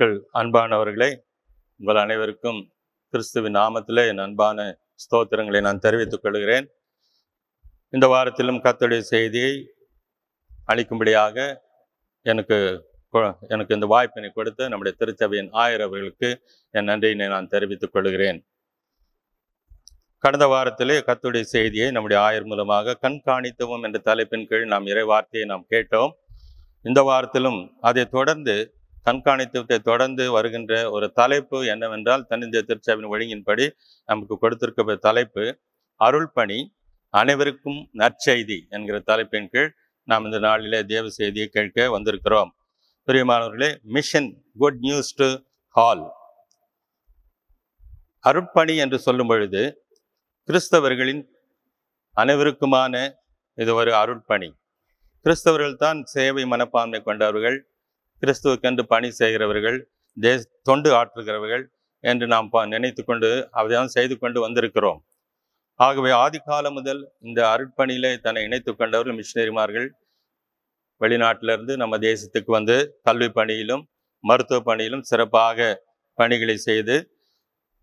கிறிஸ்துவுக்கள் அன்பானவர்களே உங்கள் அனைவருக்கும் கிறிஸ்துவின் நாமத்திலே என் அன்பான ஸ்தோத்திரங்களை நான் தெரிவித்துக் கொள்கிறேன் இந்த வாரத்திலும் கத்தோடைய செய்தியை அளிக்கும்படியாக எனக்கு எனக்கு இந்த வாய்ப்பினை கொடுத்து நம்முடைய திருச்சபையின் ஆயிரவர்களுக்கு என் நன்றியினை நான் தெரிவித்துக் கொள்கிறேன் கடந்த வாரத்திலே கத்துடைய செய்தியை நம்முடைய ஆயர் மூலமாக கண்காணித்தவும் என்ற தலைப்பின் கீழ் நாம் இறை வார்த்தையை நாம் கேட்டோம் இந்த வாரத்திலும் அதை தொடர்ந்து கண்காணித்துவத்தை தொடர்ந்து வருகின்ற ஒரு தலைப்பு என்னவென்றால் தென்னிந்திய திருச்சபையின் ஒழுங்கின்படி நமக்கு கொடுத்திருக்க தலைப்பு அருள் பணி அனைவருக்கும் நற்செய்தி என்கிற தலைப்பின் கீழ் நாம் இந்த நாளிலே தேவ செய்தியை கேட்க வந்திருக்கிறோம் பிரியமானவர்களே mission good news to all அருட்பணி என்று சொல்லும் பொழுது கிறிஸ்தவர்களின் அனைவருக்குமான இது ஒரு அருட்பணி கிறிஸ்தவர்கள் தான் சேவை மனப்பான்மை கொண்டவர்கள் கிறிஸ்துவுக்கென்று பணி செய்கிறவர்கள் தே தொண்டு ஆற்றுகிறவர்கள் என்று நாம் நினைத்து கொண்டு அதைதான் செய்து கொண்டு வந்திருக்கிறோம் ஆகவே ஆதிகாலம் முதல் இந்த அருட்பணியிலே தன்னை இணைத்து கொண்டவர்கள் மிஷினரிமார்கள் வெளிநாட்டிலிருந்து நம்ம தேசத்துக்கு வந்து கல்வி பணியிலும் மருத்துவ பணியிலும் சிறப்பாக பணிகளை செய்து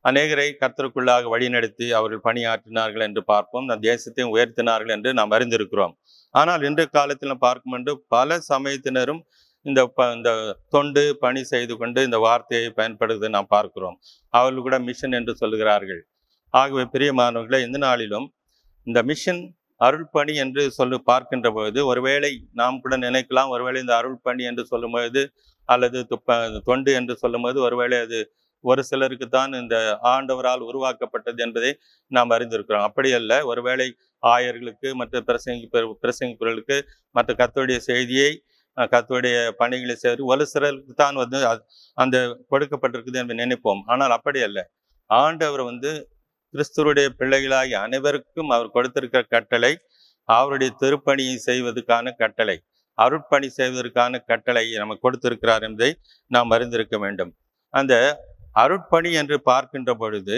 அநேகரை கர்த்தருக்குள்ளாக வழிநடத்தி அவர்கள் பணியாற்றினார்கள் என்று பார்ப்போம் நம் தேசத்தையும் உயர்த்தினார்கள் என்று நாம் அறிந்திருக்கிறோம் ஆனால் இன்றைய காலத்தில் பார்க்கும் என்று பல சமயத்தினரும் இந்த ப இந்த தொண்டு பணி செய்து கொண்டு இந்த வார்த்தையை பயன்படுத்த நாம் பார்க்கிறோம் அவர்கள் கூட மிஷன் என்று சொல்கிறார்கள் ஆகவே பெரிய மாணவர்களை எந்த நாளிலும் இந்த மிஷன் அருள் பணி என்று சொல்லி பார்க்கின்ற பொழுது ஒருவேளை நாம் கூட நினைக்கலாம் ஒருவேளை இந்த அருள் பணி என்று சொல்லும்போது அல்லது துப்ப தொண்டு என்று சொல்லும்போது ஒருவேளை அது ஒரு சிலருக்கு தான் இந்த ஆண்டவரால் உருவாக்கப்பட்டது என்பதை நாம் அறிந்திருக்கிறோம் அப்படி ஒருவேளை ஆயர்களுக்கு மற்ற பிரசங்கி பிரசங்கிப்பவர்களுக்கு மற்ற கத்தோடைய செய்தியை கத்துடைய பணிகளை செய்வது ஒரு தான் வந்து அந்த கொடுக்கப்பட்டிருக்குது என்று நினைப்போம் ஆனால் அப்படி அல்ல ஆண்டவர் வந்து கிறிஸ்துவருடைய பிள்ளைகளாகி அனைவருக்கும் அவர் கொடுத்திருக்கிற கட்டளை அவருடைய திருப்பணியை செய்வதற்கான கட்டளை அருட்பணி செய்வதற்கான கட்டளை நமக்கு கொடுத்திருக்கிறார் என்பதை நாம் அறிந்திருக்க வேண்டும் அந்த அருட்பணி என்று பார்க்கின்ற பொழுது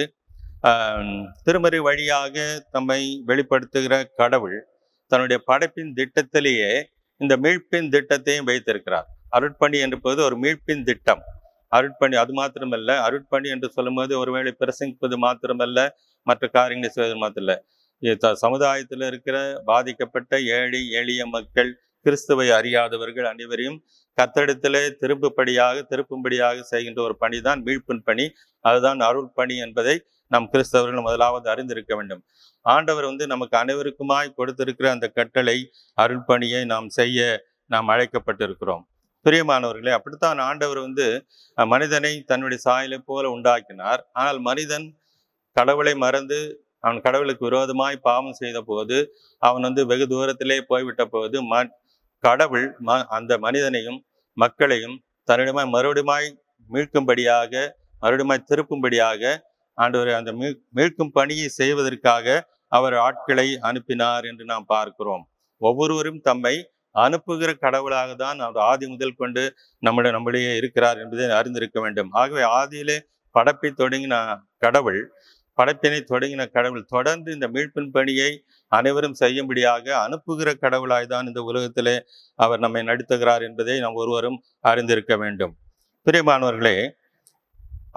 திருமறை வழியாக தம்மை வெளிப்படுத்துகிற கடவுள் தன்னுடைய படைப்பின் திட்டத்திலேயே இந்த மீட்பின் திட்டத்தையும் வைத்திருக்கிறார் அருட்பணி என்பது ஒரு மீட்பின் திட்டம் அருட்பணி அது மாத்திரமல்ல அருட்பணி என்று சொல்லும்போது ஒருவேளை பிரசங்கிப்பது மாத்திரமல்ல மற்ற காரியங்களை செய்வது இல்லை சமுதாயத்தில் இருக்கிற பாதிக்கப்பட்ட ஏழை எளிய மக்கள் கிறிஸ்துவை அறியாதவர்கள் அனைவரையும் கத்தடத்திலே திருப்புப்படியாக திருப்பும்படியாக செய்கின்ற ஒரு பணி தான் மீட்பின் பணி அதுதான் அருள் பணி என்பதை நாம் கிறிஸ்தவர்கள் முதலாவது அறிந்திருக்க வேண்டும் ஆண்டவர் வந்து நமக்கு அனைவருக்குமாய் கொடுத்திருக்கிற அந்த கட்டளை அருள்பணியை நாம் செய்ய நாம் அழைக்கப்பட்டிருக்கிறோம் பிரியமானவர்களே அப்படித்தான் ஆண்டவர் வந்து மனிதனை தன்னுடைய சாயலை போல உண்டாக்கினார் ஆனால் மனிதன் கடவுளை மறந்து அவன் கடவுளுக்கு விரோதமாய் பாவம் செய்த போது அவன் வந்து வெகு தூரத்திலே போய்விட்ட போது ம கடவுள் ம அந்த மனிதனையும் மக்களையும் தன்னிடமாய் மறுபடியுமாய் மீட்கும்படியாக மறுபடியுமாய் திருப்பும்படியாக ஆண்டவரை அந்த மீட்கும் பணியை செய்வதற்காக அவர் ஆட்களை அனுப்பினார் என்று நாம் பார்க்கிறோம் ஒவ்வொருவரும் தம்மை அனுப்புகிற கடவுளாக தான் அவர் ஆதி முதல் கொண்டு நம்முடைய நம்முடைய இருக்கிறார் என்பதை அறிந்திருக்க வேண்டும் ஆகவே ஆதியிலே படப்பை தொடங்கின கடவுள் படைப்பினை தொடங்கின கடவுள் தொடர்ந்து இந்த மீட்பின் பணியை அனைவரும் செய்யும்படியாக அனுப்புகிற கடவுளாய் தான் இந்த உலகத்திலே அவர் நம்மை நடத்துகிறார் என்பதை நாம் ஒருவரும் அறிந்திருக்க வேண்டும் பிரியமானவர்களே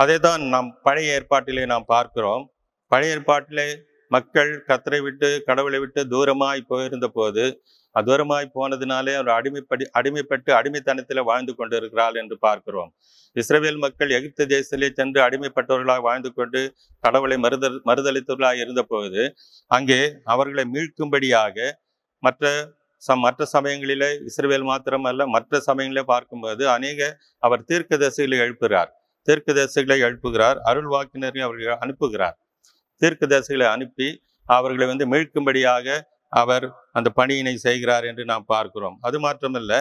அதை தான் நாம் பழைய ஏற்பாட்டிலே நாம் பார்க்கிறோம் பழைய ஏற்பாட்டிலே மக்கள் கத்தரை விட்டு கடவுளை விட்டு தூரமாய் போயிருந்த போது தூரமாய் போனதுனாலே அவர் அடிமைப்படி அடிமைப்பட்டு அடிமைத்தனத்தில் வாழ்ந்து கொண்டிருக்கிறாள் என்று பார்க்கிறோம் இஸ்ரேல் மக்கள் எகிப்து தேசத்திலே சென்று அடிமைப்பட்டவர்களாக வாழ்ந்து கொண்டு கடவுளை மறுதல் மறுதளித்தவர்களாக இருந்தபோது அங்கே அவர்களை மீட்கும்படியாக மற்ற ச மற்ற சமயங்களிலே இஸ்ரேல் மாத்திரமல்ல மற்ற சமயங்களே பார்க்கும்போது அநேக அவர் தீர்க்க தீர்க்கதரிசிகளை எழுப்புகிறார் தெற்கு தேசங்களை எழுப்புகிறார் அருள்வாக்கினரை அவர்கள் அனுப்புகிறார் தெற்கு தேசங்களை அனுப்பி அவர்களை வந்து மீட்கும்படியாக அவர் அந்த பணியினை செய்கிறார் என்று நாம் பார்க்கிறோம் அது மாற்றமல்ல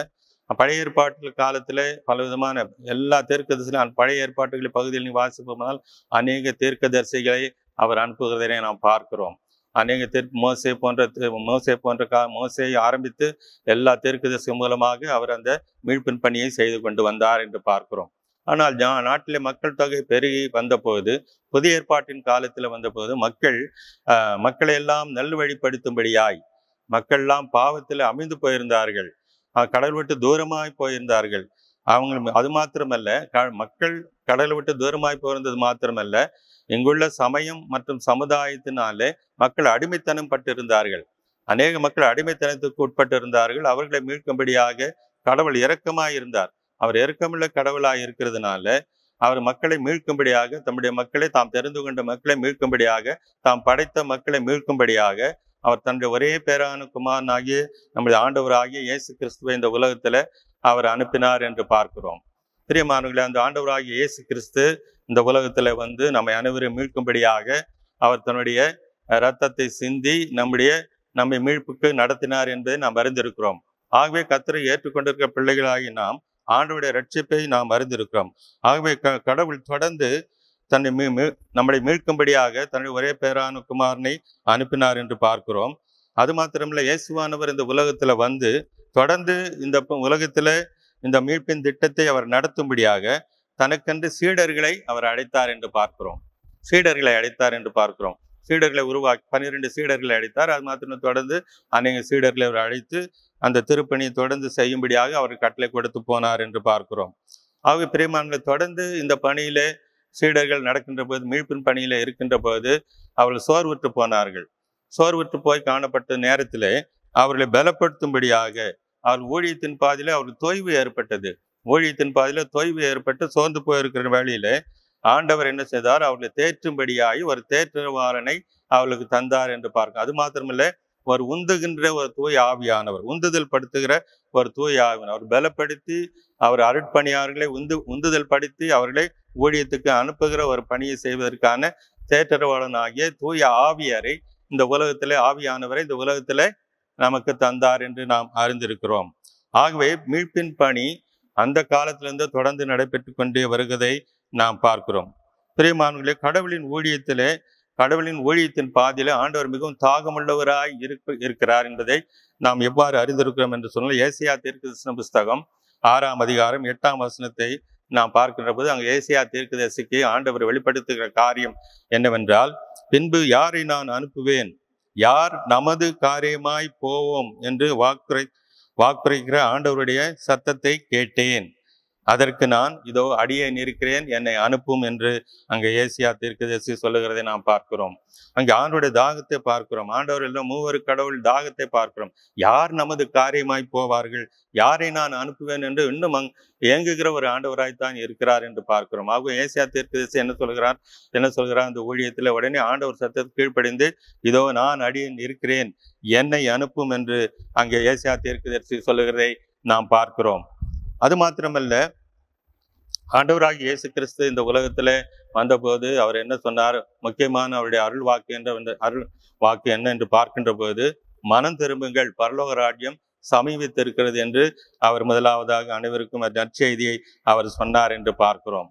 பழைய ஏற்பாட்டு காலத்தில் பலவிதமான எல்லா தெற்கு தீர்க்கதரிசிகளும் பழைய ஏற்பாட்டுகளை பகுதியில் நீ வாசிப்போமானால் அநேக தரிசிகளை அவர் அனுப்புகிறதை நாம் பார்க்கிறோம் அநேக தெற்கு மோசை போன்ற மோசை போன்ற கா மோசையை ஆரம்பித்து எல்லா தெற்கு தரிசி மூலமாக அவர் அந்த மீட்பின் பணியை செய்து கொண்டு வந்தார் என்று பார்க்கிறோம் ஆனால் ஜா நாட்டிலே மக்கள் தொகை பெருகி வந்தபோது புதிய ஏற்பாட்டின் காலத்தில் வந்தபோது மக்கள் மக்களை எல்லாம் நல்வழிப்படுத்தும்படியாய் மக்கள்லாம் பாவத்தில் அமைந்து போயிருந்தார்கள் கடல் விட்டு தூரமாய் போயிருந்தார்கள் அவங்க அது மாத்திரமல்ல க மக்கள் கடல் விட்டு தூரமாய் போயிருந்தது மாத்திரமல்ல இங்குள்ள சமயம் மற்றும் சமுதாயத்தினாலே மக்கள் அடிமைத்தனம் பட்டிருந்தார்கள் அநேக மக்கள் அடிமைத்தனத்துக்கு உட்பட்டிருந்தார்கள் அவர்களை மீட்கும்படியாக கடவுள் இரக்கமாயிருந்தார் அவர் இறக்கமுள்ள கடவுளாக இருக்கிறதுனால அவர் மக்களை மீட்கும்படியாக தம்முடைய மக்களை தாம் தெரிந்து கொண்ட மக்களை மீட்கும்படியாக தாம் படைத்த மக்களை மீட்கும்படியாக அவர் தன்னுடைய ஒரே பேரான குமாரனாகிய நம்முடைய ஆண்டவர் ஆகிய இயேசு கிறிஸ்துவை இந்த உலகத்துல அவர் அனுப்பினார் என்று பார்க்கிறோம் பிரியமானவர்களே அந்த ஆண்டவராகிய இயேசு கிறிஸ்து இந்த உலகத்துல வந்து நம்மை அனைவரும் மீட்கும்படியாக அவர் தன்னுடைய ரத்தத்தை சிந்தி நம்முடைய நம்மை மீட்புக்கு நடத்தினார் என்பதை நாம் அறிந்திருக்கிறோம் ஆகவே கத்தரை ஏற்றுக்கொண்டிருக்கிற பிள்ளைகளாகி நாம் ஆண்டவுடைய ரட்சிப்பை நாம் அறிந்திருக்கிறோம் ஆகவே க கடவுள் தொடர்ந்து தன்னை மீ நம்மளை மீட்கும்படியாக தன்னுடைய ஒரே பேரான குமாரனை அனுப்பினார் என்று பார்க்கிறோம் அது மாத்திரமில்ல இயேசுவானவர் இந்த உலகத்தில் வந்து தொடர்ந்து இந்த உலகத்தில் இந்த மீட்பின் திட்டத்தை அவர் நடத்தும்படியாக தனக்கென்று சீடர்களை அவர் அழைத்தார் என்று பார்க்கிறோம் சீடர்களை அழைத்தார் என்று பார்க்கிறோம் சீடர்களை உருவாக்கி பன்னிரெண்டு சீடர்களை அழைத்தார் அது மாத்திரம் தொடர்ந்து அநேக சீடர்களை அவர் அழைத்து அந்த திருப்பணி தொடர்ந்து செய்யும்படியாக அவர் கட்டளை கொடுத்து போனார் என்று பார்க்கிறோம் ஆகவே பிரியமான்கள் தொடர்ந்து இந்த பணியிலே சீடர்கள் நடக்கின்ற போது மீட்பின் பணியில இருக்கின்ற போது அவர்கள் சோர்வுற்று போனார்கள் சோர்வுற்று போய் காணப்பட்ட நேரத்திலே அவர்களை பலப்படுத்தும்படியாக அவர்கள் ஊழியத்தின் பாதியில அவருக்கு தொய்வு ஏற்பட்டது ஊழியத்தின் பாதியில தொய்வு ஏற்பட்டு சோர்ந்து போயிருக்கிற வேளையில ஆண்டவர் என்ன செய்தார் அவர்களை தேற்றும்படியாகி ஒரு தேற்றுவாரனை அவளுக்கு தந்தார் என்று பார்க்க அது மாத்திரமில்லை அவர் உந்துகின்ற ஒரு தூய் ஆவியானவர் உந்துதல் படுத்துகிற ஒரு தூய் ஆவியானவர் பலப்படுத்தி அவர் அருட்பணியாளர்களை உந்து உந்துதல் படுத்தி அவர்களை ஊழியத்துக்கு அனுப்புகிற ஒரு பணியை செய்வதற்கான தேட்டரவாளன் ஆகிய தூய ஆவியரை இந்த உலகத்திலே ஆவியானவரை இந்த உலகத்திலே நமக்கு தந்தார் என்று நாம் அறிந்திருக்கிறோம் ஆகவே மீட்பின் பணி அந்த காலத்திலிருந்து தொடர்ந்து நடைபெற்று கொண்டே வருவதை நாம் பார்க்கிறோம் பிரியமானங்களே கடவுளின் ஊழியத்திலே கடவுளின் ஊழியத்தின் பாதியில் ஆண்டவர் மிகவும் தாகமுள்ளவராய் இருக்கு இருக்கிறார் என்பதை நாம் எவ்வாறு அறிந்திருக்கிறோம் என்று சொன்னால் ஏசியா தரிசன புஸ்தகம் ஆறாம் அதிகாரம் எட்டாம் வசனத்தை நாம் பார்க்கின்ற போது அங்கே ஏசியா தரிசிக்கு ஆண்டவர் வெளிப்படுத்துகிற காரியம் என்னவென்றால் பின்பு யாரை நான் அனுப்புவேன் யார் நமது காரியமாய் போவோம் என்று வாக்குரை வாக்குரைக்கிற ஆண்டவருடைய சத்தத்தை கேட்டேன் அதற்கு நான் இதோ அடியை நிற்கிறேன் என்னை அனுப்பும் என்று அங்கே ஏசியா தீர்க்கதரிசி சொல்லுகிறதை நாம் பார்க்கிறோம் அங்கே ஆண்டோடைய தாகத்தை பார்க்கிறோம் ஆண்டவர் எல்லாம் மூவரு கடவுள் தாகத்தை பார்க்கிறோம் யார் நமது காரியமாய் போவார்கள் யாரை நான் அனுப்புவேன் என்று இன்னும் அங் இயங்குகிற ஒரு ஆண்டவராய்த்தான் இருக்கிறார் என்று பார்க்கிறோம் ஆக ஏசியா தீர்க்கதரிசி என்ன சொல்கிறார் என்ன சொல்கிறார் அந்த ஊழியத்தில் உடனே ஆண்டவர் சத்தத்தை கீழ்ப்படிந்து இதோ நான் அடியை இருக்கிறேன் என்னை அனுப்பும் என்று அங்கே ஏசியா தீர்க்கதரிசி சொல்லுகிறதை நாம் பார்க்கிறோம் அது மாத்திரமல்ல ஆண்டவராக இயேசு கிறிஸ்து இந்த உலகத்துல வந்தபோது அவர் என்ன சொன்னார் முக்கியமான அவருடைய அருள் வாக்கு என்ற அருள் வாக்கு என்ன என்று பார்க்கின்ற போது மனம் திரும்புங்கள் பரலோக ராஜ்யம் சமீபித்திருக்கிறது என்று அவர் முதலாவதாக அனைவருக்கும் நற்செய்தியை அவர் சொன்னார் என்று பார்க்கிறோம்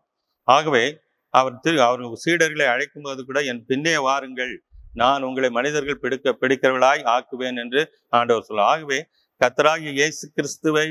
ஆகவே அவர் திரு அவர் சீடர்களை அழைக்கும் போது கூட என் பின்னே வாருங்கள் நான் உங்களை மனிதர்கள் பிடிக்க பிடிக்கிறவர்களாய் ஆக்குவேன் என்று ஆண்டவர் சொல்ல ஆகவே கத்தராகி இயேசு கிறிஸ்துவை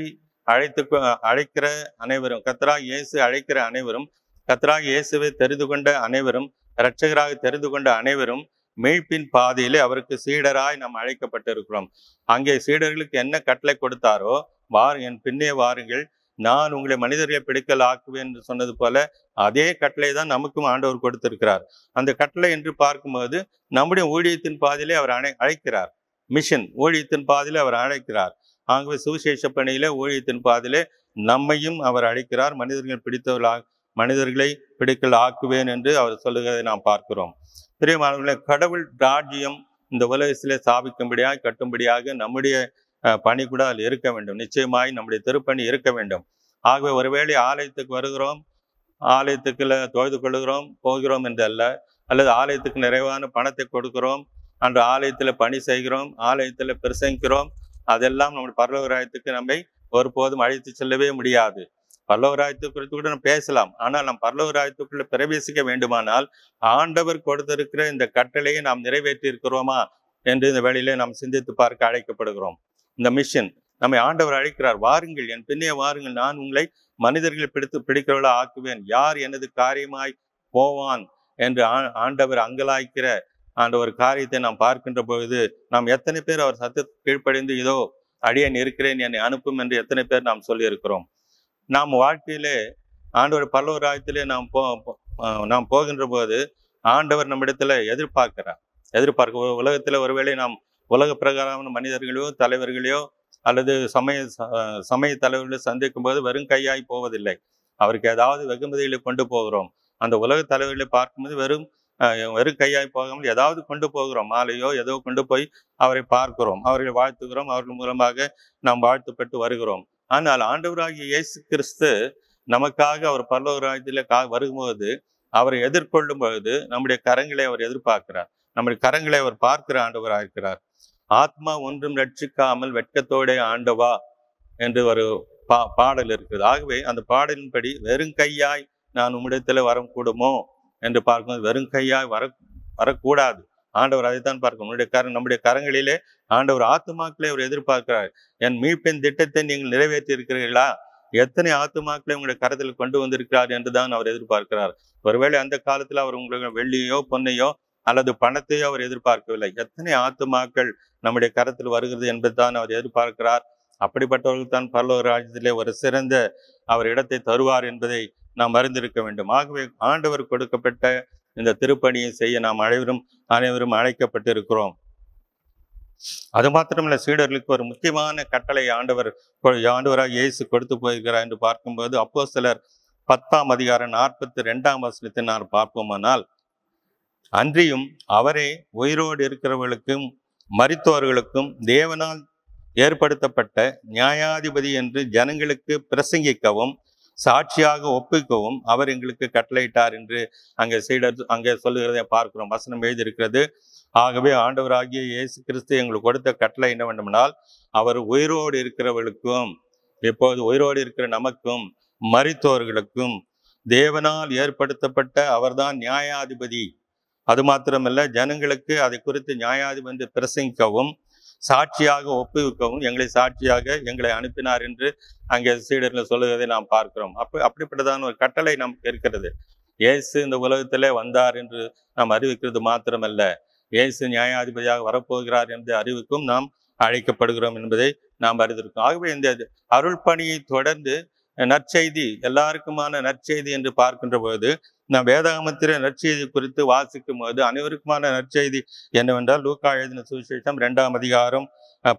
அழைத்து அழைக்கிற அனைவரும் கத்ரா இயேசு அழைக்கிற அனைவரும் கத்ரா இயேசுவை தெரிந்து கொண்ட அனைவரும் இரட்சகராக தெரிந்து கொண்ட அனைவரும் மீட்பின் பாதையிலே அவருக்கு சீடராய் நாம் அழைக்கப்பட்டிருக்கிறோம் அங்கே சீடர்களுக்கு என்ன கட்டளை கொடுத்தாரோ வார் என் பின்னே வாருங்கள் நான் உங்களை மனிதர்களை பிடிக்கல் ஆக்குவேன் என்று சொன்னது போல அதே கட்டளை தான் நமக்கும் ஆண்டவர் கொடுத்திருக்கிறார் அந்த கட்டளை என்று பார்க்கும்போது நம்முடைய ஊழியத்தின் பாதையிலே அவர் அழைக்கிறார் மிஷன் ஊழியத்தின் பாதையிலே அவர் அழைக்கிறார் ஆகவே சுவிசேஷ பணியில ஊழியத்தின் பாதிலே நம்மையும் அவர் அழைக்கிறார் மனிதர்கள் பிடித்தவர்களாக மனிதர்களை பிடிக்கல் ஆக்குவேன் என்று அவர் சொல்லுகிறதை நாம் பார்க்கிறோம் பிரியமானவர்களே கடவுள் ராஜ்யம் இந்த உலகத்திலே ஸ்தாபிக்கும்படியாக கட்டும்படியாக நம்முடைய பணி கூட அதில் இருக்க வேண்டும் நிச்சயமாய் நம்முடைய திருப்பணி இருக்க வேண்டும் ஆகவே ஒருவேளை ஆலயத்துக்கு வருகிறோம் ஆலயத்துக்குள்ள தொழுது கொள்கிறோம் போகிறோம் என்று அல்ல அல்லது ஆலயத்துக்கு நிறைவான பணத்தை கொடுக்கிறோம் அன்று ஆலயத்தில் பணி செய்கிறோம் ஆலயத்தில் பிரசங்கிக்கிறோம் அதெல்லாம் நம்முடைய பரலோகராயத்துக்கு நம்மை ஒருபோதும் அழைத்து செல்லவே முடியாது பல்லவராயத்து குறித்து கூட நம்ம பேசலாம் ஆனால் நாம் பல்லவராயத்துக்குள்ள பிரவேசிக்க வேண்டுமானால் ஆண்டவர் கொடுத்திருக்கிற இந்த கட்டளையை நாம் நிறைவேற்றி இருக்கிறோமா என்று இந்த வேளையிலே நாம் சிந்தித்து பார்க்க அழைக்கப்படுகிறோம் இந்த மிஷன் நம்மை ஆண்டவர் அழைக்கிறார் வாருங்கள் என் பின்னே வாருங்கள் நான் உங்களை மனிதர்கள் பிடித்து பிடிக்கிறவர்களாக ஆக்குவேன் யார் எனது காரியமாய் போவான் என்று ஆண்டவர் அங்கலாய்க்கிற அந்த ஒரு காரியத்தை நாம் பார்க்கின்ற பொழுது நாம் எத்தனை பேர் அவர் சத்திய கீழ்ப்படைந்து இதோ அடியேன் இருக்கிறேன் என்னை அனுப்பும் என்று எத்தனை பேர் நாம் சொல்லியிருக்கிறோம் நாம் வாழ்க்கையிலே ஆண்டவர் பல்லவ ராயத்திலே நாம் போ நாம் போகின்ற போது ஆண்டவர் நம்மிடத்துல எதிர்பார்க்கிறார் எதிர்பார்க்க உலகத்தில் ஒருவேளை நாம் உலக பிரகாரமான மனிதர்களையோ தலைவர்களையோ அல்லது சமய சமய தலைவர்களோ சந்திக்கும் போது வெறும் கையாய் போவதில்லை அவருக்கு ஏதாவது வெகுமதிகளை கொண்டு போகிறோம் அந்த உலக தலைவர்களை பார்க்கும்போது வெறும் வெறும் கையாய் போகாமல் ஏதாவது கொண்டு போகிறோம் மாலையோ ஏதோ கொண்டு போய் அவரை பார்க்கிறோம் அவரை வாழ்த்துகிறோம் அவர்கள் மூலமாக நாம் வாழ்த்துப்பட்டு வருகிறோம் ஆனால் ஆண்டவராகிய இயேசு கிறிஸ்து நமக்காக அவர் பல்லவ ராஜ்யத்தில் கா வரும்போது அவரை எதிர்கொள்ளும் பொழுது நம்முடைய கரங்களை அவர் எதிர்பார்க்கிறார் நம்முடைய கரங்களை அவர் பார்க்கிற ஆண்டவராக இருக்கிறார் ஆத்மா ஒன்றும் ரட்சிக்காமல் வெட்கத்தோடே ஆண்டவா என்று ஒரு பா பாடல் இருக்குது ஆகவே அந்த பாடலின்படி வெறும் கையாய் நான் உம்மிடத்தில் வரக்கூடுமோ கூடுமோ என்று பார்க்கும் வெறும் கையாய் வர வரக்கூடாது ஆண்டவர் அதைத்தான் பார்க்கும் நம்முடைய கர நம்முடைய கரங்களிலே ஆண்டவர் ஆத்துமாக்களை அவர் எதிர்பார்க்கிறார் என் மீட்பின் திட்டத்தை நீங்கள் நிறைவேற்றி இருக்கிறீர்களா எத்தனை ஆத்துமாக்களை உங்களுடைய கரத்தில் கொண்டு வந்திருக்கிறார் என்றுதான் அவர் எதிர்பார்க்கிறார் ஒருவேளை அந்த காலத்தில் அவர் உங்களுக்கு வெள்ளியோ பொன்னையோ அல்லது பணத்தையோ அவர் எதிர்பார்க்கவில்லை எத்தனை ஆத்துமாக்கள் நம்முடைய கரத்தில் வருகிறது என்பது தான் அவர் எதிர்பார்க்கிறார் அப்படிப்பட்டவர்கள் தான் பல்லவர் ராஜ்யத்திலே ஒரு சிறந்த அவர் இடத்தை தருவார் என்பதை நாம் அறிந்திருக்க வேண்டும் ஆகவே ஆண்டவர் கொடுக்கப்பட்ட இந்த திருப்பணியை செய்ய நாம் அனைவரும் அனைவரும் அழைக்கப்பட்டிருக்கிறோம் அது மாத்திரமல்ல சீடர்களுக்கு ஒரு முக்கியமான கட்டளை ஆண்டவர் ஆண்டவராக இயேசு கொடுத்து போயிருக்கிறார் என்று பார்க்கும்போது அப்போ சிலர் பத்தாம் அதிகாரம் நாற்பத்தி ரெண்டாம் வசனத்தை நான் பார்ப்போமானால் அன்றியும் அவரே உயிரோடு இருக்கிறவர்களுக்கும் மறித்தோர்களுக்கும் தேவனால் ஏற்படுத்தப்பட்ட நியாயாதிபதி என்று ஜனங்களுக்கு பிரசங்கிக்கவும் சாட்சியாக ஒப்புக்கவும் அவர் எங்களுக்கு கட்டளையிட்டார் என்று அங்கே சீடர் அங்கே சொல்லுகிறதை பார்க்கிறோம் வசனம் எழுதியிருக்கிறது ஆகவே ஆண்டவராகிய இயேசு கிறிஸ்து எங்களுக்கு கொடுத்த கட்டளை என்ன வேண்டுமென்றால் அவர் உயிரோடு இருக்கிறவர்களுக்கும் இப்போது உயிரோடு இருக்கிற நமக்கும் மறித்தோர்களுக்கும் தேவனால் ஏற்படுத்தப்பட்ட அவர்தான் நியாயாதிபதி அது மாத்திரமல்ல ஜனங்களுக்கு அதை குறித்து நியாயாதிபதி பிரசங்கிக்கவும் சாட்சியாக ஒப்புவிக்கவும் எங்களை சாட்சியாக எங்களை அனுப்பினார் என்று அங்கே சீடர்கள் சொல்லுவதை நாம் பார்க்கிறோம் அப்ப அப்படிப்பட்டதான ஒரு கட்டளை நமக்கு இருக்கிறது இயேசு இந்த உலகத்திலே வந்தார் என்று நாம் அறிவிக்கிறது மாத்திரமல்ல இயேசு நியாயாதிபதியாக வரப்போகிறார் என்ற அறிவுக்கும் நாம் அழைக்கப்படுகிறோம் என்பதை நாம் அறிந்திருக்கோம் ஆகவே இந்த அருள் பணியை தொடர்ந்து நற்செய்தி எல்லாருக்குமான நற்செய்தி என்று பார்க்கின்ற போது நான் வேதாகமத்திர நற்செய்தி குறித்து வாசிக்கும் போது அனைவருக்குமான நற்செய்தி என்னவென்றால் லூக்கா எழுதின சுவிசேஷம் ரெண்டாம் அதிகாரம்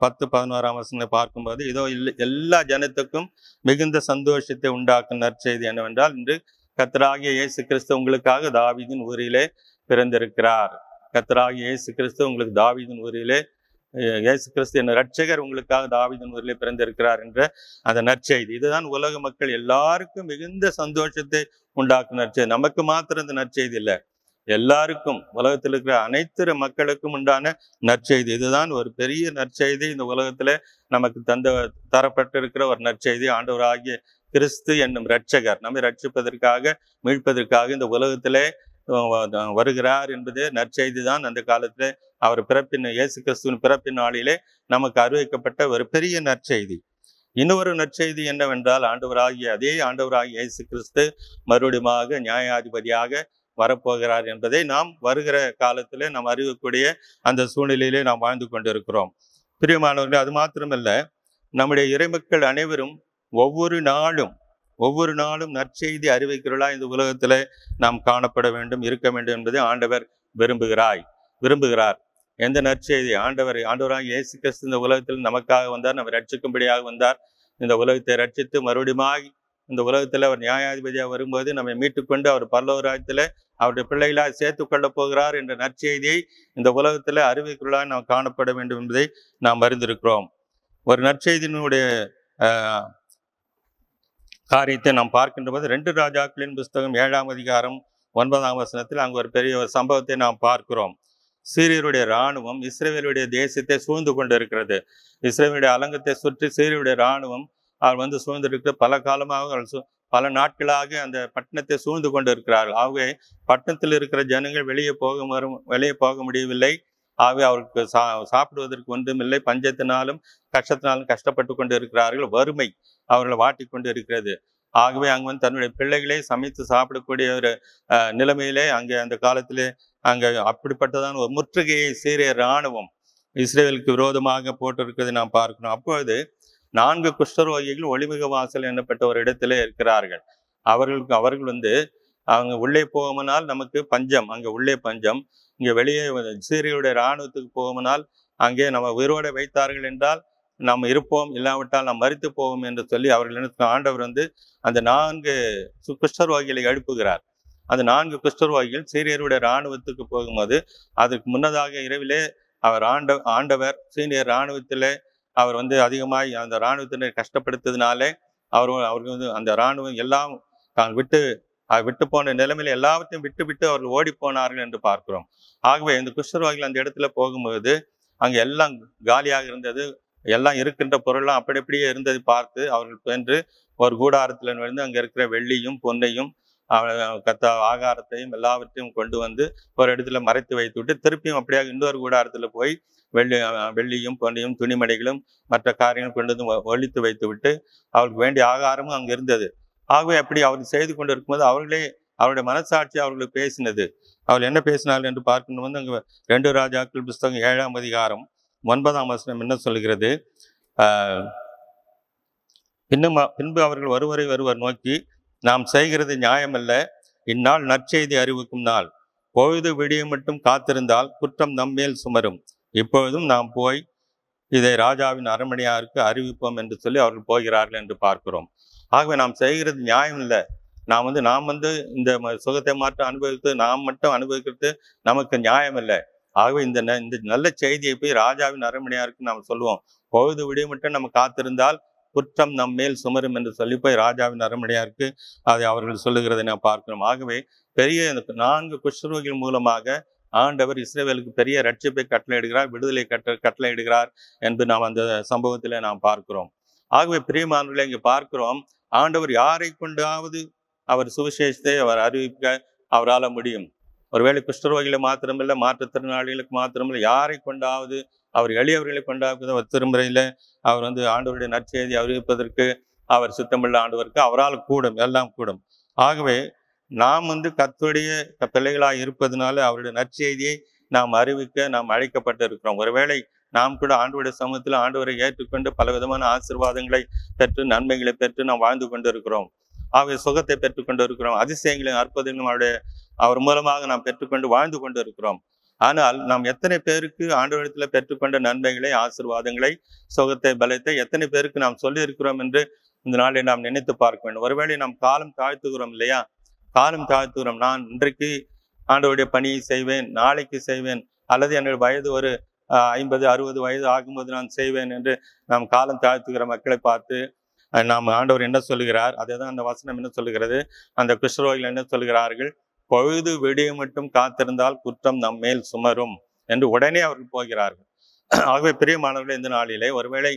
பத்து பதினோராம் வசனத்தை பார்க்கும்போது இதோ எல்லா ஜனத்துக்கும் மிகுந்த சந்தோஷத்தை உண்டாக்கும் நற்செய்தி என்னவென்றால் இன்று கத்தராகிய இயேசு கிறிஸ்து உங்களுக்காக தாவிதின் ஊரிலே பிறந்திருக்கிறார் கத்தராகிய இயேசு கிறிஸ்து உங்களுக்கு தாவிதின் ஊரிலே இயேசு கிறிஸ்து என்ன ரட்சகர் உங்களுக்காக தாவிதன் முதலே பிறந்திருக்கிறார் என்ற அந்த நற்செய்தி இதுதான் உலக மக்கள் எல்லாருக்கும் மிகுந்த சந்தோஷத்தை உண்டாக்கும் நற்செய்தி நமக்கு மாத்திரம் இந்த நற்செய்தி இல்லை எல்லாருக்கும் உலகத்தில் இருக்கிற அனைத்து மக்களுக்கும் உண்டான நற்செய்தி இதுதான் ஒரு பெரிய நற்செய்தி இந்த உலகத்துல நமக்கு தந்த தரப்பட்டிருக்கிற ஒரு நற்செய்தி ஆண்டவர் ஆகிய கிறிஸ்து என்னும் ரட்சகர் நம்மை ரட்சிப்பதற்காக மீட்பதற்காக இந்த உலகத்திலே வருகிறார் என்பது நற்செய்தி தான் அந்த காலத்தில் அவர் பிறப்பின் இயேசு கிறிஸ்துவின் பிறப்பின் நாளிலே நமக்கு அறிவிக்கப்பட்ட ஒரு பெரிய நற்செய்தி இன்னொரு நற்செய்தி என்னவென்றால் ஆண்டவராகிய அதே ஆண்டவராகிய இயேசு கிறிஸ்து மறுபடியுமாக நியாயாதிபதியாக வரப்போகிறார் என்பதை நாம் வருகிற காலத்தில் நாம் அறிவிக்கக்கூடிய அந்த சூழ்நிலையிலே நாம் வாழ்ந்து கொண்டிருக்கிறோம் பிரியமானவர்கள் அது மாத்திரமல்ல நம்முடைய இறைமக்கள் அனைவரும் ஒவ்வொரு நாளும் ஒவ்வொரு நாளும் நற்செய்தி அறிவிக்கிறவர்களாய் இந்த உலகத்தில் நாம் காணப்பட வேண்டும் இருக்க வேண்டும் என்பதை ஆண்டவர் விரும்புகிறாய் விரும்புகிறார் எந்த நற்செய்தி ஆண்டவர் ஆண்டவராக இயேசு கிறிஸ்து இந்த உலகத்தில் நமக்காக வந்தார் நம்ம ரட்சிக்கும்படியாக வந்தார் இந்த உலகத்தை ரட்சித்து மறுபடியும் இந்த உலகத்தில் அவர் நியாயாதிபதியாக வரும்போது நம்மை மீட்டுக்கொண்டு அவர் பல்லவராஜத்தில் அவருடைய பிள்ளைகளாக சேர்த்து கொள்ளப் போகிறார் என்ற நற்செய்தியை இந்த உலகத்தில் அறிவிக்கிறாய் நாம் காணப்பட வேண்டும் என்பதை நாம் அறிந்திருக்கிறோம் ஒரு நற்செய்தியினுடைய காரியத்தை நாம் பார்க்கின்ற போது ரெண்டு ராஜாக்களின் புஸ்தகம் ஏழாம் அதிகாரம் ஒன்பதாம் வசனத்தில் அங்கு ஒரு பெரிய ஒரு சம்பவத்தை நாம் பார்க்கிறோம் சீரியருடைய இராணுவம் இஸ்ரேலுடைய தேசியத்தை சூழ்ந்து கொண்டு இருக்கிறது இஸ்ரேவேலுடைய அலங்கத்தை சுற்றி சீரியருடைய இராணுவம் அவர் வந்து சூழ்ந்திருக்கிற பல காலமாக பல நாட்களாக அந்த பட்டணத்தை சூழ்ந்து கொண்டு இருக்கிறார்கள் ஆகவே பட்டணத்தில் இருக்கிற ஜனங்கள் வெளியே போக வரும் வெளியே போக முடியவில்லை ஆகவே அவருக்கு சா சாப்பிடுவதற்கு ஒன்றுமில்லை பஞ்சத்தினாலும் கஷ்டத்தினாலும் கஷ்டப்பட்டு கொண்டு இருக்கிறார்கள் வறுமை அவர்களை வாட்டிக்கொண்டு இருக்கிறது ஆகவே அங்கே வந்து தன்னுடைய பிள்ளைகளே சமைத்து சாப்பிடக்கூடிய ஒரு நிலைமையிலே அங்கே அந்த காலத்திலே அங்கே அப்படிப்பட்டதான ஒரு முற்றுகையை சீரிய இராணுவம் இஸ்ரேலுக்கு விரோதமாக போட்டிருக்கிறதை நாம் பார்க்கணும் அப்பொழுது நான்கு குஷ்டரோகிகள் ஒளிமிக வாசல் எனப்பட்ட ஒரு இடத்திலே இருக்கிறார்கள் அவர்களுக்கு அவர்கள் வந்து அவங்க உள்ளே போகமனால் நமக்கு பஞ்சம் அங்கே உள்ளே பஞ்சம் இங்கே வெளியே சீரியுடைய இராணுவத்துக்கு போகமனால் அங்கே நம்ம உயிரோடு வைத்தார்கள் என்றால் நாம் இருப்போம் இல்லாவிட்டால் நாம் மறித்து போவோம் என்று சொல்லி அவர்களிடத்தில் ஆண்டவர் வந்து அந்த நான்கு குஷ்டர்வாகிகளை எழுப்புகிறார் அந்த நான்கு குஷ்டர்வாகிகள் சீரியருடைய இராணுவத்துக்கு போகும்போது அதுக்கு முன்னதாக இரவிலே அவர் ஆண்ட ஆண்டவர் சீனியர் இராணுவத்திலே அவர் வந்து அதிகமாய் அந்த இராணுவத்தினர் கஷ்டப்படுத்ததுனாலே அவர் அவருக்கு வந்து அந்த இராணுவம் எல்லாம் தான் விட்டு விட்டு போன நிலைமையில எல்லாவற்றையும் விட்டு விட்டு அவர்கள் ஓடி போனார்கள் என்று பார்க்கிறோம் ஆகவே இந்த குஷ்டர்வாகிகள் அந்த இடத்துல போகும்போது அங்கே எல்லாம் காலியாக இருந்தது எல்லாம் இருக்கின்ற பொருளும் அப்படி அப்படியே இருந்தது பார்த்து அவர்கள் சென்று ஒரு கூடாரத்தில் நுழைந்து அங்கே இருக்கிற வெள்ளியும் பொன்னையும் கத்த ஆகாரத்தையும் எல்லாவற்றையும் கொண்டு வந்து ஒரு இடத்துல மறைத்து வைத்து விட்டு திருப்பியும் அப்படியாக இன்னொரு கூடாரத்தில் போய் வெள்ளி வெள்ளியும் பொன்னையும் துணிமணிகளும் மற்ற காரியங்களும் கொண்டு வந்து ஒழித்து வைத்து விட்டு அவருக்கு வேண்டிய ஆகாரமும் அங்கே இருந்தது ஆகவே அப்படி அவர் செய்து கொண்டு இருக்கும்போது அவர்களே அவருடைய மனசாட்சி அவர்களுக்கு பேசினது அவர் என்ன பேசினார்கள் என்று பார்க்கணும் வந்து அங்கே ரெண்டு ராஜாக்கள் புஸ்தகம் ஏழாம் அதிகாரம் ஒன்பதாம் வசனம் என்ன சொல்கிறது பின்னும் பின்பு அவர்கள் ஒருவரை ஒருவர் நோக்கி நாம் செய்கிறது நியாயமல்ல இந்நாள் நற்செய்தி அறிவிக்கும் நாள் பொழுது விடிய மட்டும் காத்திருந்தால் குற்றம் நம்மேல் சுமரும் இப்பொழுதும் நாம் போய் இதை ராஜாவின் அரண்மனையாருக்கு அறிவிப்போம் என்று சொல்லி அவர்கள் போகிறார்கள் என்று பார்க்கிறோம் ஆகவே நாம் செய்கிறது நியாயம் இல்லை நாம் வந்து நாம் வந்து இந்த சுகத்தை மாற்றம் அனுபவித்து நாம் மட்டும் அனுபவிக்கிறது நமக்கு நியாயம் இல்லை ஆகவே இந்த இந்த நல்ல செய்தியை போய் ராஜாவின் அரண்மனையாருக்கு நாம் சொல்லுவோம் பொழுது விடிய மட்டும் நம்ம காத்திருந்தால் குற்றம் நம் மேல் சுமரும் என்று சொல்லி போய் ராஜாவின் அரண்மனையாருக்கு அதை அவர்கள் சொல்லுகிறதை நாம் பார்க்கிறோம் ஆகவே பெரிய நான்கு குஷ்ரோகிகள் மூலமாக ஆண்டவர் இஸ்ரேவேலுக்கு பெரிய ரட்சிப்பை கட்டளையிடுகிறார் விடுதலை கட்ட கட்டளையிடுகிறார் என்று நாம் அந்த சம்பவத்தில் நாம் பார்க்கிறோம் ஆகவே பிரியமானவர்களை இங்கே பார்க்கிறோம் ஆண்டவர் யாரை கொண்டாவது அவர் சுவிசேஷத்தை அவர் அறிவிக்க அவரால் முடியும் ஒருவேளை குஷ்டரோகிகளை மாத்திரமில்லை மாற்றுத்திறனாளிகளுக்கு மாத்திரமில்லை யாரை கொண்டாவது அவர் எளியவர்களை கொண்டாவது அவர் திருமுறையில் அவர் வந்து ஆண்டவருடைய நற்செய்தி அறிவிப்பதற்கு அவர் சித்தமில்லை ஆண்டவருக்கு அவரால் கூடும் எல்லாம் கூடும் ஆகவே நாம் வந்து கத்துடைய பிள்ளைகளாக இருப்பதனால அவருடைய நற்செய்தியை நாம் அறிவிக்க நாம் அழைக்கப்பட்டிருக்கிறோம் ஒருவேளை நாம் கூட ஆண்டவருடைய சமூகத்தில் ஆண்டவரை ஏற்றுக்கொண்டு பல விதமான ஆசிர்வாதங்களை பெற்று நன்மைகளை பெற்று நாம் வாழ்ந்து கொண்டிருக்கிறோம் ஆகவே சுகத்தை பெற்றுக்கொண்டு இருக்கிறோம் அதிசயங்களையும் அற்புதங்களும் அவருடைய அவர் மூலமாக நாம் பெற்றுக்கொண்டு வாழ்ந்து கொண்டு இருக்கிறோம் ஆனால் நாம் எத்தனை பேருக்கு ஆண்டவரிடத்தில் பெற்றுக்கொண்ட நன்மைகளை ஆசிர்வாதங்களை சுகத்தை பலத்தை எத்தனை பேருக்கு நாம் சொல்லியிருக்கிறோம் என்று இந்த நாளை நாம் நினைத்து பார்க்க வேண்டும் ஒருவேளை நாம் காலம் தாழ்த்துகிறோம் இல்லையா காலம் தாழ்த்துகிறோம் நான் இன்றைக்கு ஆண்டவருடைய பணியை செய்வேன் நாளைக்கு செய்வேன் அல்லது என்னுடைய வயது ஒரு ஐம்பது அறுபது வயது ஆகும்போது நான் செய்வேன் என்று நாம் காலம் தாழ்த்துகிற மக்களை பார்த்து நாம் ஆண்டவர் என்ன சொல்லுகிறார் அதே தான் அந்த வசனம் என்ன சொல்லுகிறது அந்த குஷ்ரோகிகள் என்ன சொல்கிறார்கள் பொழுது விடிய மட்டும் காத்திருந்தால் குற்றம் நம்மேல் சுமரும் என்று உடனே அவர்கள் போகிறார்கள் ஆகவே பெரிய மாணவர்கள் இந்த நாளிலே ஒருவேளை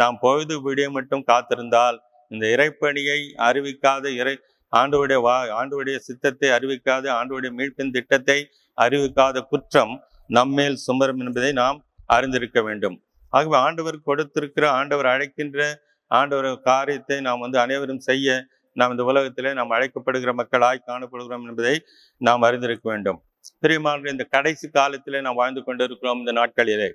நாம் பொழுது விடிய மட்டும் காத்திருந்தால் இந்த இறைப்பணியை அறிவிக்காத இறை ஆண்டுடைய வா ஆண்டுடைய சித்தத்தை அறிவிக்காத ஆண்டுடைய மீட்பின் திட்டத்தை அறிவிக்காத குற்றம் நம்மேல் சுமரும் என்பதை நாம் அறிந்திருக்க வேண்டும் ஆகவே ஆண்டவர் கொடுத்திருக்கிற ஆண்டவர் அழைக்கின்ற ஆண்டவர் காரியத்தை நாம் வந்து அனைவரும் செய்ய நாம் இந்த உலகத்திலே நாம் அழைக்கப்படுகிற மக்களாய் காணப்படுகிறோம் என்பதை நாம் அறிந்திருக்க வேண்டும் பெரியமான இந்த கடைசி காலத்திலே நாம் வாழ்ந்து கொண்டிருக்கிறோம் இந்த நாட்களிலே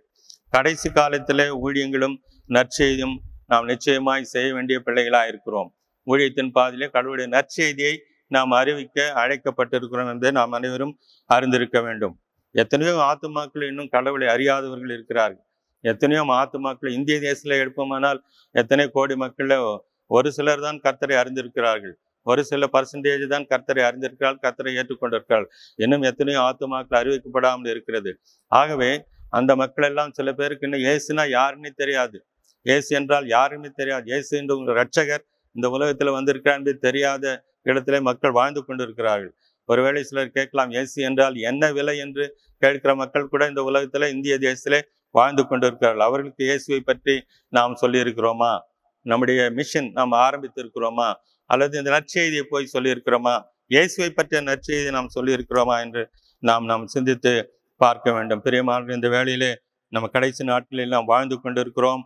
கடைசி காலத்திலே ஊழியங்களும் நற்செய்தியும் நாம் நிச்சயமாய் செய்ய வேண்டிய பிள்ளைகளாக இருக்கிறோம் ஊழியத்தின் பாதியிலே கடவுளுடைய நற்செய்தியை நாம் அறிவிக்க அழைக்கப்பட்டிருக்கிறோம் என்பதை நாம் அனைவரும் அறிந்திருக்க வேண்டும் எத்தனையோ ஆத்துமாக்கள் இன்னும் கடவுளை அறியாதவர்கள் இருக்கிறார்கள் எத்தனையோ ஆத்துமாக்கள் இந்திய தேசத்தில் எடுப்போமானால் எத்தனை கோடி மக்கள் ஒரு சிலர் தான் கர்த்தரை அறிந்திருக்கிறார்கள் ஒரு சில பர்சன்டேஜ் தான் கர்த்தரை அறிந்திருக்கிறாள் கர்த்தரை ஏற்றுக்கொண்டிருக்கிறாள் இன்னும் எத்தனையோ ஆத்துமாக்கள் அறிவிக்கப்படாமல் இருக்கிறது ஆகவே அந்த மக்கள் எல்லாம் சில பேருக்கு இன்னும் ஏசுனா யாருன்னு தெரியாது ஏசு என்றால் யாருமே தெரியாது ஏசு என்று உங்கள் ரட்சகர் இந்த உலகத்தில் என்று தெரியாத இடத்துல மக்கள் வாழ்ந்து கொண்டிருக்கிறார்கள் ஒருவேளை சிலர் கேட்கலாம் ஏசு என்றால் என்ன விலை என்று கேட்கிற மக்கள் கூட இந்த உலகத்தில் இந்திய தேசத்திலே வாழ்ந்து கொண்டிருக்கிறார்கள் அவர்களுக்கு இயேசுவை பற்றி நாம் சொல்லியிருக்கிறோமா நம்முடைய மிஷன் நாம் ஆரம்பித்திருக்கிறோமா அல்லது இந்த நற்செய்தியை போய் சொல்லியிருக்கிறோமா இயேசுவை பற்றிய நற்செய்தி நாம் சொல்லியிருக்கிறோமா என்று நாம் நாம் சிந்தித்து பார்க்க வேண்டும் பிரியமான இந்த வேளையிலே நம்ம கடைசி நாட்களில் நாம் வாழ்ந்து கொண்டிருக்கிறோம்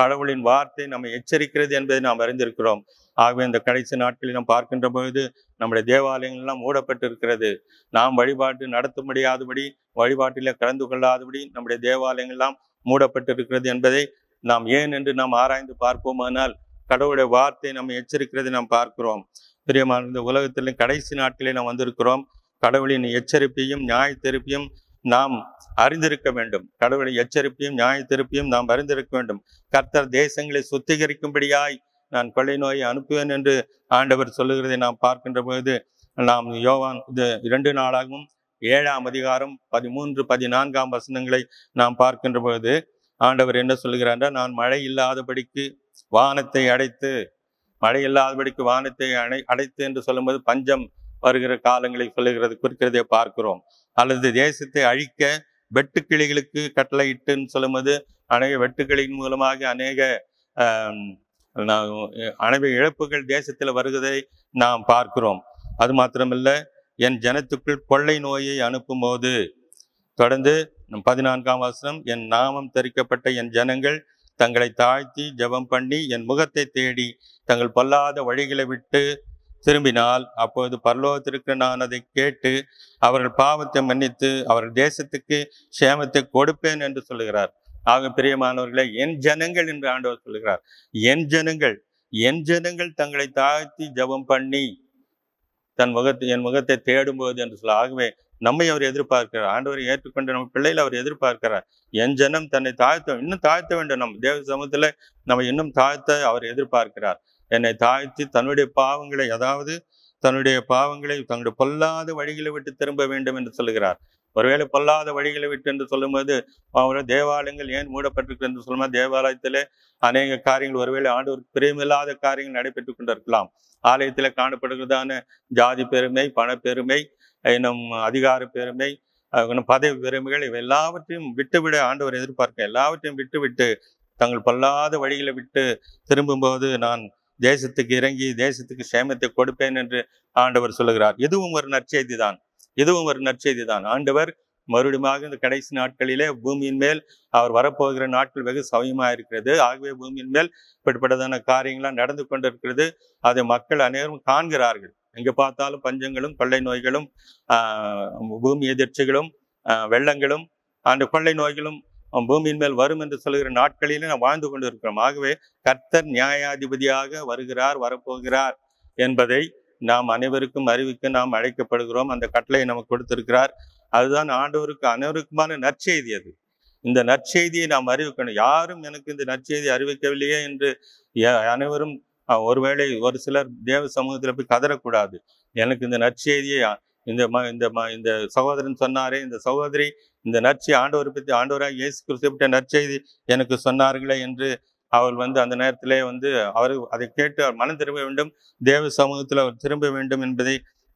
கடவுளின் வார்த்தை நம்மை எச்சரிக்கிறது என்பதை நாம் அறிந்திருக்கிறோம் ஆகவே இந்த கடைசி நாட்களில் நாம் பார்க்கின்ற பொழுது நம்முடைய தேவாலயங்கள் எல்லாம் மூடப்பட்டிருக்கிறது நாம் வழிபாட்டு நடத்த முடியாதபடி வழிபாட்டில் கலந்து கொள்ளாதபடி நம்முடைய தேவாலயங்கள் எல்லாம் மூடப்பட்டிருக்கிறது என்பதை நாம் ஏன் என்று நாம் ஆராய்ந்து பார்ப்போமானால் கடவுளுடைய வார்த்தை நம்ம எச்சரிக்கிறது நாம் பார்க்கிறோம் பிரியமான இந்த உலகத்திலும் கடைசி நாட்களில் நாம் வந்திருக்கிறோம் கடவுளின் எச்சரிப்பையும் நியாய திருப்பியும் நாம் அறிந்திருக்க வேண்டும் கடவுளின் எச்சரிப்பையும் நியாய திருப்பியும் நாம் அறிந்திருக்க வேண்டும் கர்த்தர் தேசங்களை சுத்திகரிக்கும்படியாய் நான் கொள்ளை நோயை அனுப்புவேன் என்று ஆண்டவர் சொல்லுகிறதை நாம் பார்க்கின்ற பொழுது நாம் யோவான் இது இரண்டு நாளாகவும் ஏழாம் அதிகாரம் பதிமூன்று பதினான்காம் வசனங்களை நாம் பார்க்கின்ற பொழுது ஆண்டவர் என்ன சொல்கிறார் நான் மழை இல்லாதபடிக்கு வானத்தை அடைத்து மழை இல்லாதபடிக்கு வானத்தை அடை அடைத்து என்று சொல்லும்போது பஞ்சம் வருகிற காலங்களை சொல்லுகிறது குறிக்கிறதை பார்க்கிறோம் அல்லது தேசத்தை அழிக்க வெட்டுக்கிளிகளுக்கு கட்டளையிட்டுன்னு சொல்லும்போது அநேக வெட்டுக்களின் மூலமாக அநேக அனைவ இழப்புகள் தேசத்தில் வருவதை நாம் பார்க்கிறோம் அது மாத்திரமில்லை என் ஜனத்துக்குள் கொள்ளை நோயை அனுப்பும் போது தொடர்ந்து பதினான்காம் வசனம் என் நாமம் தரிக்கப்பட்ட என் ஜனங்கள் தங்களை தாழ்த்தி ஜபம் பண்ணி என் முகத்தை தேடி தங்கள் பொல்லாத வழிகளை விட்டு திரும்பினால் அப்போது பரலோகத்திற்கு நான் அதை கேட்டு அவர்கள் பாவத்தை மன்னித்து அவர்கள் தேசத்துக்கு சேமத்தை கொடுப்பேன் என்று சொல்லுகிறார் ஆக பிரியமானவர்களை என் ஜனங்கள் என்று ஆண்டவர் சொல்லுகிறார் என் ஜனங்கள் என் ஜனங்கள் தங்களை தாழ்த்தி ஜபம் பண்ணி தன் முகத்தை என் முகத்தை தேடும்போது என்று சொல்ல ஆகவே நம்மை அவர் எதிர்பார்க்கிறார் ஆண்டவரை ஏற்றுக்கொண்டு நம்ம பிள்ளையில் அவர் எதிர்பார்க்கிறார் என் ஜனம் தன்னை தாழ்த்த இன்னும் தாழ்த்த வேண்டும் நம்ம தேவ சமூகத்தில் நம்ம இன்னும் தாழ்த்த அவர் எதிர்பார்க்கிறார் என்னை தாழ்த்தி தன்னுடைய பாவங்களை அதாவது தன்னுடைய பாவங்களை தன்னுடைய பொல்லாத வழிகளை விட்டு திரும்ப வேண்டும் என்று சொல்கிறார் ஒருவேளை பொல்லாத வழிகளை விட்டு என்று சொல்லும்போது அவரோட தேவாலயங்கள் ஏன் மூடப்பட்டிருக்கு என்று சொல்லுமா தேவாலயத்திலே அநேக காரியங்கள் ஒருவேளை ஒரு பிரியமில்லாத காரியங்கள் நடைபெற்று கொண்டிருக்கலாம் ஆலயத்தில் காணப்படுகிறதான ஜாதி பெருமை பணப்பெருமை இன்னும் அதிகார பெருமை பதவி பெருமைகள் இவை எல்லாவற்றையும் விட்டுவிட ஆண்டவர் எதிர்பார்க்க எல்லாவற்றையும் விட்டுவிட்டு தங்கள் பல்லாத வழிகளை விட்டு திரும்பும்போது நான் தேசத்துக்கு இறங்கி தேசத்துக்கு சேமத்தை கொடுப்பேன் என்று ஆண்டவர் சொல்லுகிறார் இதுவும் ஒரு நற்செய்தி தான் இதுவும் ஒரு நற்செய்தி தான் ஆண்டவர் மறுபடியும் இந்த கடைசி நாட்களிலே பூமியின் மேல் அவர் வரப்போகிற நாட்கள் வெகு சமயமா இருக்கிறது ஆகவே பூமியின் மேல் இப்படிப்பட்டதான காரியங்கள்லாம் நடந்து கொண்டிருக்கிறது அதை மக்கள் அனைவரும் காண்கிறார்கள் எங்கே பார்த்தாலும் பஞ்சங்களும் கொள்ளை நோய்களும் பூமி எதிர்ச்சிகளும் வெள்ளங்களும் அந்த கொள்ளை நோய்களும் பூமியின் மேல் வரும் என்று சொல்கிற நாட்களிலே நாம் வாழ்ந்து கொண்டிருக்கிறோம் ஆகவே கர்த்தர் நியாயாதிபதியாக வருகிறார் வரப்போகிறார் என்பதை நாம் அனைவருக்கும் அறிவிக்க நாம் அழைக்கப்படுகிறோம் அந்த கட்டளையை நமக்கு கொடுத்திருக்கிறார் அதுதான் ஆண்டவருக்கு அனைவருக்குமான நற்செய்தி அது இந்த நற்செய்தியை நாம் அறிவிக்கணும் யாரும் எனக்கு இந்த நற்செய்தி அறிவிக்கவில்லையே என்று அனைவரும் ஒருவேளை ஒரு சிலர் தேவ சமூகத்தில் போய் கதறக்கூடாது எனக்கு இந்த நற்செய்தியை இந்த ம இந்த ம இந்த சகோதரன் சொன்னாரே இந்த சகோதரி இந்த நற்சி ஆண்டவர் பற்றி ஆண்டவராக இயேசு குறிப்பிட்ட நற்செய்தி எனக்கு சொன்னார்களே என்று அவள் வந்து அந்த நேரத்திலே வந்து அவர் அதை கேட்டு அவர் மனம் திரும்ப வேண்டும் தேவ சமூகத்தில் அவர் திரும்ப வேண்டும் என்பதை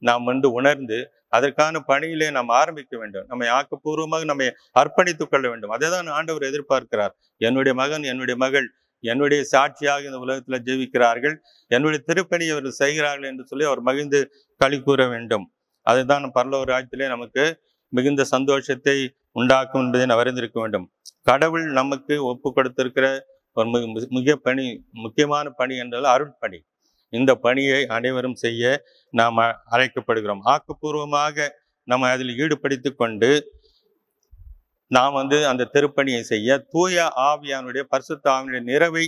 நாம் வந்து உணர்ந்து அதற்கான பணியிலே நாம் ஆரம்பிக்க வேண்டும் நம்மை ஆக்கப்பூர்வமாக நம்மை அர்ப்பணித்துக் கொள்ள வேண்டும் அதை தான் ஆண்டவர் எதிர்பார்க்கிறார் என்னுடைய மகன் என்னுடைய மகள் என்னுடைய சாட்சியாக இந்த உலகத்தில் ஜீவிக்கிறார்கள் என்னுடைய திருப்பணி அவர் செய்கிறார்கள் என்று சொல்லி அவர் மகிழ்ந்து களி கூற வேண்டும் அதுதான் பரலோக ராஜ்யத்திலே நமக்கு மிகுந்த சந்தோஷத்தை உண்டாக்கும் என்பதை அறிந்திருக்க வேண்டும் கடவுள் நமக்கு ஒப்பு கொடுத்திருக்கிற ஒரு மிக மிக பணி முக்கியமான பணி என்றால் அருள் பணி இந்த பணியை அனைவரும் செய்ய நாம் அழைக்கப்படுகிறோம் ஆக்கப்பூர்வமாக நம்ம அதில் ஈடுபடுத்தி கொண்டு நாம் வந்து அந்த திருப்பணியை செய்ய தூய ஆவியானுடைய பரிசுத்த ஆவியினுடைய நிறைவை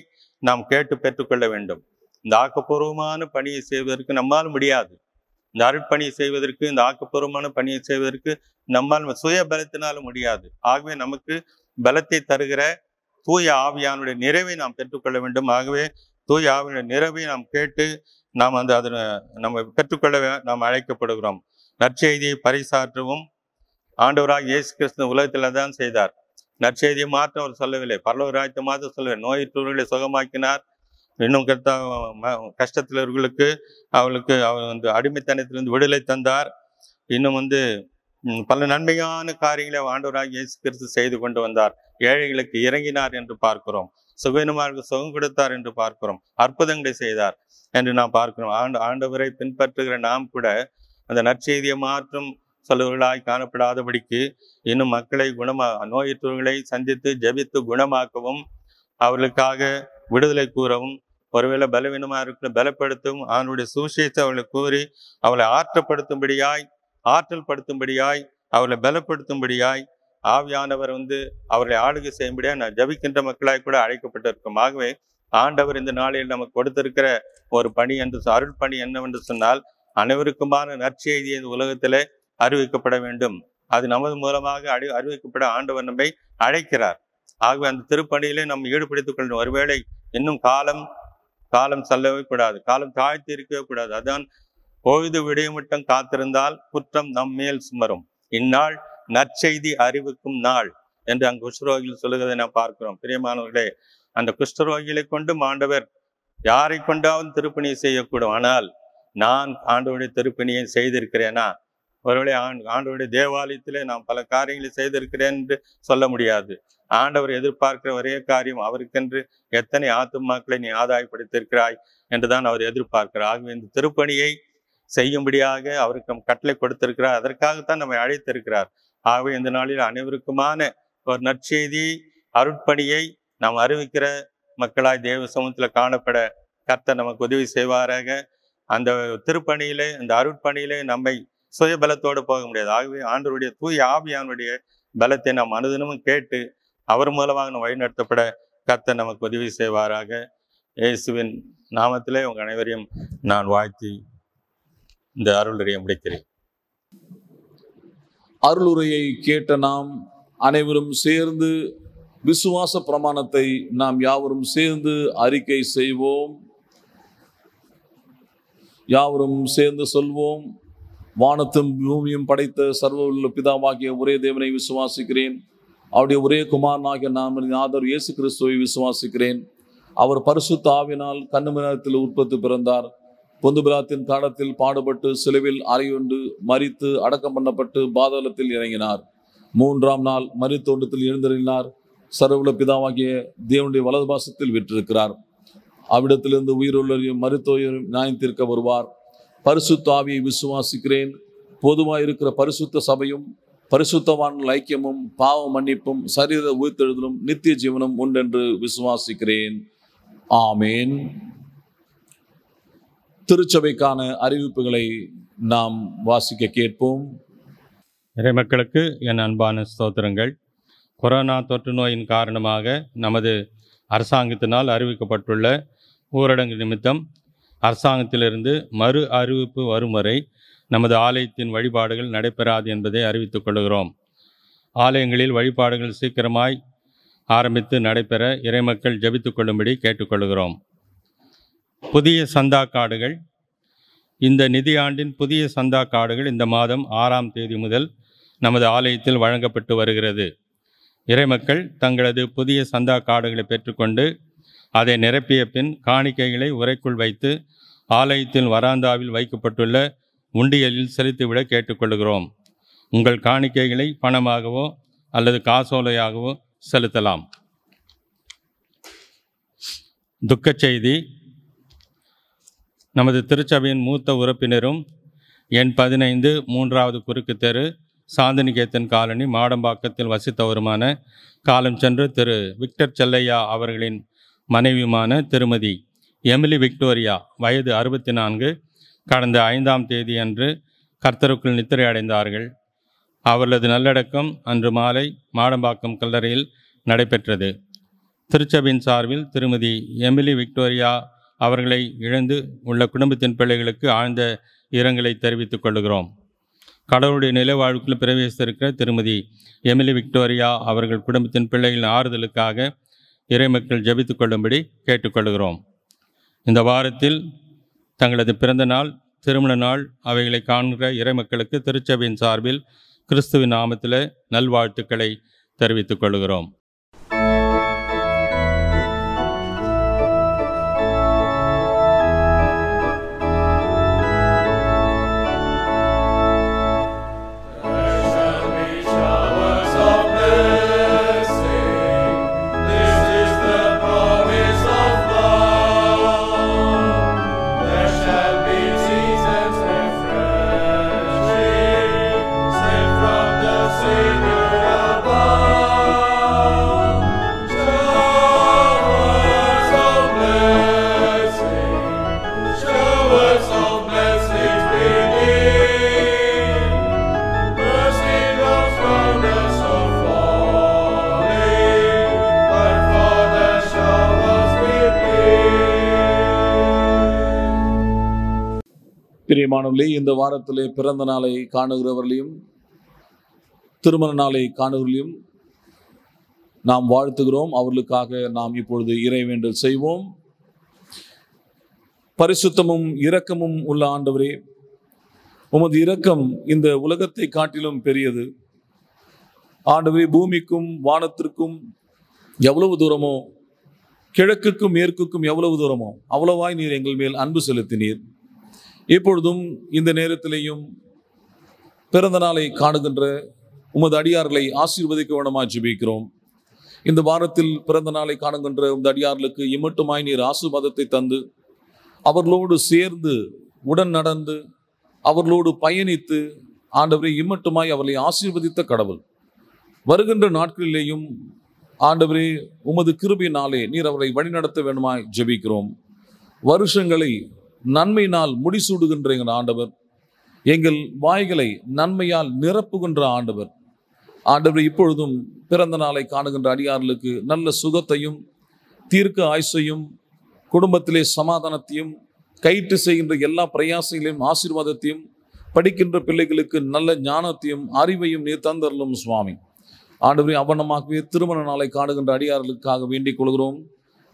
நாம் கேட்டு பெற்றுக்கொள்ள வேண்டும் இந்த ஆக்கப்பூர்வமான பணியை செய்வதற்கு நம்மால் முடியாது இந்த அருட்பணியை செய்வதற்கு இந்த ஆக்கப்பூர்வமான பணியை செய்வதற்கு நம்மால் சுய பலத்தினாலும் முடியாது ஆகவே நமக்கு பலத்தை தருகிற தூய ஆவியானுடைய நிறைவை நாம் பெற்றுக்கொள்ள வேண்டும் ஆகவே தூய ஆவியுடைய நிறைவை நாம் கேட்டு நாம் அந்த அதனை நம்ம பெற்றுக்கொள்ள நாம் அழைக்கப்படுகிறோம் நற்செய்தியை பரிசாற்றவும் ஆண்டவராக இயேசு கிறிஸ்து உலகத்தில் தான் செய்தார் நற்செய்தியை மாற்றம் அவர் சொல்லவில்லை பரலோக ராஜ்யத்தை மாற்றம் சொல்லவில்லை நோயற்றவர்களை சுகமாக்கினார் இன்னும் கருத்த கஷ்டத்தில் இவர்களுக்கு அவளுக்கு அவர் வந்து அடிமைத்தனத்திலிருந்து விடுதலை தந்தார் இன்னும் வந்து பல நன்மையான காரியங்களை ஆண்டவராக இயேசு கிறிஸ்து செய்து கொண்டு வந்தார் ஏழைகளுக்கு இறங்கினார் என்று பார்க்கிறோம் சுகவீனமாருக்கு சுகம் கொடுத்தார் என்று பார்க்கிறோம் அற்புதங்களை செய்தார் என்று நாம் பார்க்கிறோம் ஆண்டு ஆண்டவரை பின்பற்றுகிற நாம் கூட அந்த நற்செய்தியை மாற்றும் சொல்லவர்களாய் காணப்படாதபடிக்கு இன்னும் மக்களை குணமா நோயற்றவர்களை சந்தித்து ஜபித்து குணமாக்கவும் அவர்களுக்காக விடுதலை கூறவும் ஒருவேளை பலவீனமாக இருக்கிற பலப்படுத்தும் அவனுடைய சுவிசேஷத்தை அவளை கூறி அவளை ஆற்றப்படுத்தும்படியாய் ஆற்றல் படுத்தும்படியாய் அவளை பலப்படுத்தும்படியாய் ஆவியானவர் வந்து அவர்களை ஆளுகை செய்யும்படியாக நான் ஜபிக்கின்ற மக்களாய் கூட அழைக்கப்பட்டிருக்கும் ஆகவே ஆண்டவர் இந்த நாளில் நமக்கு கொடுத்திருக்கிற ஒரு பணி என்று அருள் பணி என்னவென்று சொன்னால் அனைவருக்குமான நற்செய்தி இந்த உலகத்திலே அறிவிக்கப்பட வேண்டும் அது நமது மூலமாக அறி அறிவிக்கப்பட ஆண்டவர் நம்மை அழைக்கிறார் ஆகவே அந்த திருப்பணியிலே நம்ம ஈடுபடுத்திக் கொள்ளணும் ஒருவேளை இன்னும் காலம் காலம் செல்லவே கூடாது காலம் தாழ்த்து இருக்கவே கூடாது அதான் பொழுது விடியமட்டம் காத்திருந்தால் குற்றம் நம் மேல் சுமரும் இந்நாள் நற்செய்தி அறிவிக்கும் நாள் என்று அங்கு குஷ்டரோகிகள் சொல்லுகிறதை நாம் பார்க்கிறோம் பிரியமானவர்களே அந்த குஷ்டரோகிகளை கொண்டு ஆண்டவர் யாரை கொண்டாவது திருப்பணியை செய்யக்கூடும் ஆனால் நான் ஆண்டவருடைய திருப்பணியை செய்திருக்கிறேனா ஒருவேளை ஆண்டவருடைய தேவாலயத்திலே நாம் பல காரியங்களை செய்திருக்கிறேன் என்று சொல்ல முடியாது ஆண்டவர் எதிர்பார்க்கிற ஒரே காரியம் அவருக்கென்று எத்தனை ஆத்துமாக்களை நீ ஆதாயப்படுத்தியிருக்கிறாய் என்றுதான் அவர் எதிர்பார்க்கிறார் ஆகவே இந்த திருப்பணியை செய்யும்படியாக அவருக்கு கட்டளை கொடுத்திருக்கிறார் அதற்காகத்தான் நம்மை அழைத்திருக்கிறார் ஆகவே இந்த நாளில் அனைவருக்குமான ஒரு நற்செய்தி அருட்பணியை நாம் அறிவிக்கிற மக்களாய் தேவ சமூகத்தில் காணப்பட கர்த்தர் நமக்கு உதவி செய்வாராக அந்த திருப்பணியிலே அந்த அருட்பணியிலே நம்மை சுய பலத்தோடு போக முடியாது ஆகவே ஆண்டருடைய தூய் ஆவியானுடைய பலத்தை நாம் அனுதினமும் கேட்டு அவர் மூலமாக நம்ம வழிநடத்தப்பட கத்த நமக்கு உதவி செய்வாராக இயேசுவின் நாமத்திலே உங்கள் அனைவரையும் நான் வாழ்த்தி இந்த அருளுரையை முடிக்கிறேன் அருளுரையை கேட்ட நாம் அனைவரும் சேர்ந்து விசுவாச பிரமாணத்தை நாம் யாவரும் சேர்ந்து அறிக்கை செய்வோம் யாவரும் சேர்ந்து சொல்வோம் வானத்தும் பூமியும் படைத்த சர்வ உள்ள பிதாவாகிய ஒரே தேவனை விசுவாசிக்கிறேன் அவருடைய ஒரே குமாரனாகிய நான் ஆதர் இயேசு கிறிஸ்துவை விசுவாசிக்கிறேன் அவர் பரிசுத்த ஆவினால் கண்ணுமிரத்தில் உற்பத்தி பிறந்தார் பொந்துபிலாத்தின் காலத்தில் பாடுபட்டு சிலுவில் அறையுண்டு மறித்து அடக்கம் பண்ணப்பட்டு பாதாளத்தில் இறங்கினார் மூன்றாம் நாள் மறித்தோண்டத்தில் எழுந்தறினார் சரவுல பிதாவாகிய தேவனுடைய வலது பாசத்தில் விற்றிருக்கிறார் அவ்விடத்திலிருந்து உயிருள்ளரையும் மருத்துவரையும் நியாயம் தீர்க்க வருவார் பரிசுத்தாவியை விசுவாசிக்கிறேன் பொதுவாக இருக்கிற பரிசுத்த சபையும் பரிசுத்தவான் ஐக்கியமும் பாவ மன்னிப்பும் சரீர உயிர்த்தெழுதலும் நித்திய ஜீவனும் உண்டென்று விசுவாசிக்கிறேன் ஆமேன் திருச்சபைக்கான அறிவிப்புகளை நாம் வாசிக்க கேட்போம் இறைமக்களுக்கு என் அன்பான ஸ்தோத்திரங்கள் கொரோனா தொற்று நோயின் காரணமாக நமது அரசாங்கத்தினால் அறிவிக்கப்பட்டுள்ள ஊரடங்கு நிமித்தம் அரசாங்கத்திலிருந்து மறு அறிவிப்பு வரும் வரை நமது ஆலயத்தின் வழிபாடுகள் நடைபெறாது என்பதை அறிவித்துக் கொள்கிறோம் ஆலயங்களில் வழிபாடுகள் சீக்கிரமாய் ஆரம்பித்து நடைபெற இறைமக்கள் ஜபித்து கொள்ளும்படி கேட்டுக்கொள்கிறோம் புதிய சந்தா காடுகள் இந்த நிதியாண்டின் புதிய சந்தா காடுகள் இந்த மாதம் ஆறாம் தேதி முதல் நமது ஆலயத்தில் வழங்கப்பட்டு வருகிறது இறைமக்கள் தங்களது புதிய சந்தா காடுகளை பெற்றுக்கொண்டு அதை நிரப்பிய பின் காணிக்கைகளை உரைக்குள் வைத்து ஆலயத்தின் வராந்தாவில் வைக்கப்பட்டுள்ள உண்டியலில் செலுத்திவிட கேட்டுக்கொள்கிறோம் உங்கள் காணிக்கைகளை பணமாகவோ அல்லது காசோலையாகவோ செலுத்தலாம் துக்கச் செய்தி நமது திருச்சபையின் மூத்த உறுப்பினரும் என் பதினைந்து மூன்றாவது குறுக்கு தெரு சாந்தினிகேத்தன் காலனி மாடம்பாக்கத்தில் வசித்தவருமான காலம் சென்று திரு விக்டர் செல்லையா அவர்களின் மனைவியுமான திருமதி எமிலி விக்டோரியா வயது அறுபத்தி நான்கு கடந்த ஐந்தாம் தேதி அன்று கர்த்தருக்குள் நித்திரை அடைந்தார்கள் அவர்களது நல்லடக்கம் அன்று மாலை மாடம்பாக்கம் கல்லறையில் நடைபெற்றது திருச்சபின் சார்பில் திருமதி எமிலி விக்டோரியா அவர்களை இழந்து உள்ள குடும்பத்தின் பிள்ளைகளுக்கு ஆழ்ந்த இரங்கலை தெரிவித்துக் கொள்கிறோம் கடவுளுடைய நில வாழ்வுக்குள் பிரவேசித்திருக்கிற திருமதி எமிலி விக்டோரியா அவர்கள் குடும்பத்தின் பிள்ளைகளின் ஆறுதலுக்காக இறைமக்கள் ஜபித்து கொள்ளும்படி கேட்டுக்கொள்கிறோம் இந்த வாரத்தில் தங்களது பிறந்த நாள் திருமண நாள் அவைகளை காண்கிற இறைமக்களுக்கு திருச்சபையின் சார்பில் கிறிஸ்துவின் நாமத்தில் நல்வாழ்த்துக்களை தெரிவித்துக் கொள்கிறோம் பிரியமானவர்களே இந்த வாரத்திலே பிறந்த நாளை காணுகிறவர்களையும் திருமண நாளை காணுகிறவர்களையும் நாம் வாழ்த்துகிறோம் அவர்களுக்காக நாம் இப்பொழுது இறைவேண்டல் செய்வோம் பரிசுத்தமும் இரக்கமும் உள்ள ஆண்டவரே உமது இரக்கம் இந்த உலகத்தை காட்டிலும் பெரியது ஆண்டவரே பூமிக்கும் வானத்திற்கும் எவ்வளவு தூரமோ கிழக்குக்கும் மேற்குக்கும் எவ்வளவு தூரமோ அவ்வளவாய் நீர் எங்கள் மேல் அன்பு செலுத்தினீர் இப்பொழுதும் இந்த நேரத்திலேயும் பிறந்த நாளை காணுகின்ற உமது அடியார்களை ஆசீர்வதிக்க வேணுமா ஜிபிக்கிறோம் இந்த வாரத்தில் பிறந்த நாளை காணுகின்ற உமது அடியார்களுக்கு இம்மட்டுமாய் நீர் ஆசீர்வாதத்தை தந்து அவர்களோடு சேர்ந்து உடன் நடந்து அவர்களோடு பயணித்து ஆண்டவரை இம்மட்டுமாய் அவர்களை ஆசீர்வதித்த கடவுள் வருகின்ற நாட்களிலேயும் ஆண்டவரே உமது நாளே நீர் அவரை வழிநடத்த வேணுமாய் ஜெபிக்கிறோம் வருஷங்களை நன்மையினால் முடிசூடுகின்ற எங்கள் ஆண்டவர் எங்கள் வாய்களை நன்மையால் நிரப்புகின்ற ஆண்டவர் ஆண்டவர் இப்பொழுதும் பிறந்த நாளை காணுகின்ற அடியார்களுக்கு நல்ல சுகத்தையும் தீர்க்க ஆயுசையும் குடும்பத்திலே சமாதானத்தையும் கயிற்று செய்கின்ற எல்லா பிரயாசங்களையும் ஆசீர்வாதத்தையும் படிக்கின்ற பிள்ளைகளுக்கு நல்ல ஞானத்தையும் அறிவையும் நீர் தந்தரலும் சுவாமி ஆண்டவரை அவனமாகவே திருமண நாளை காணுகின்ற அடியார்களுக்காக வேண்டிக் கொள்கிறோம்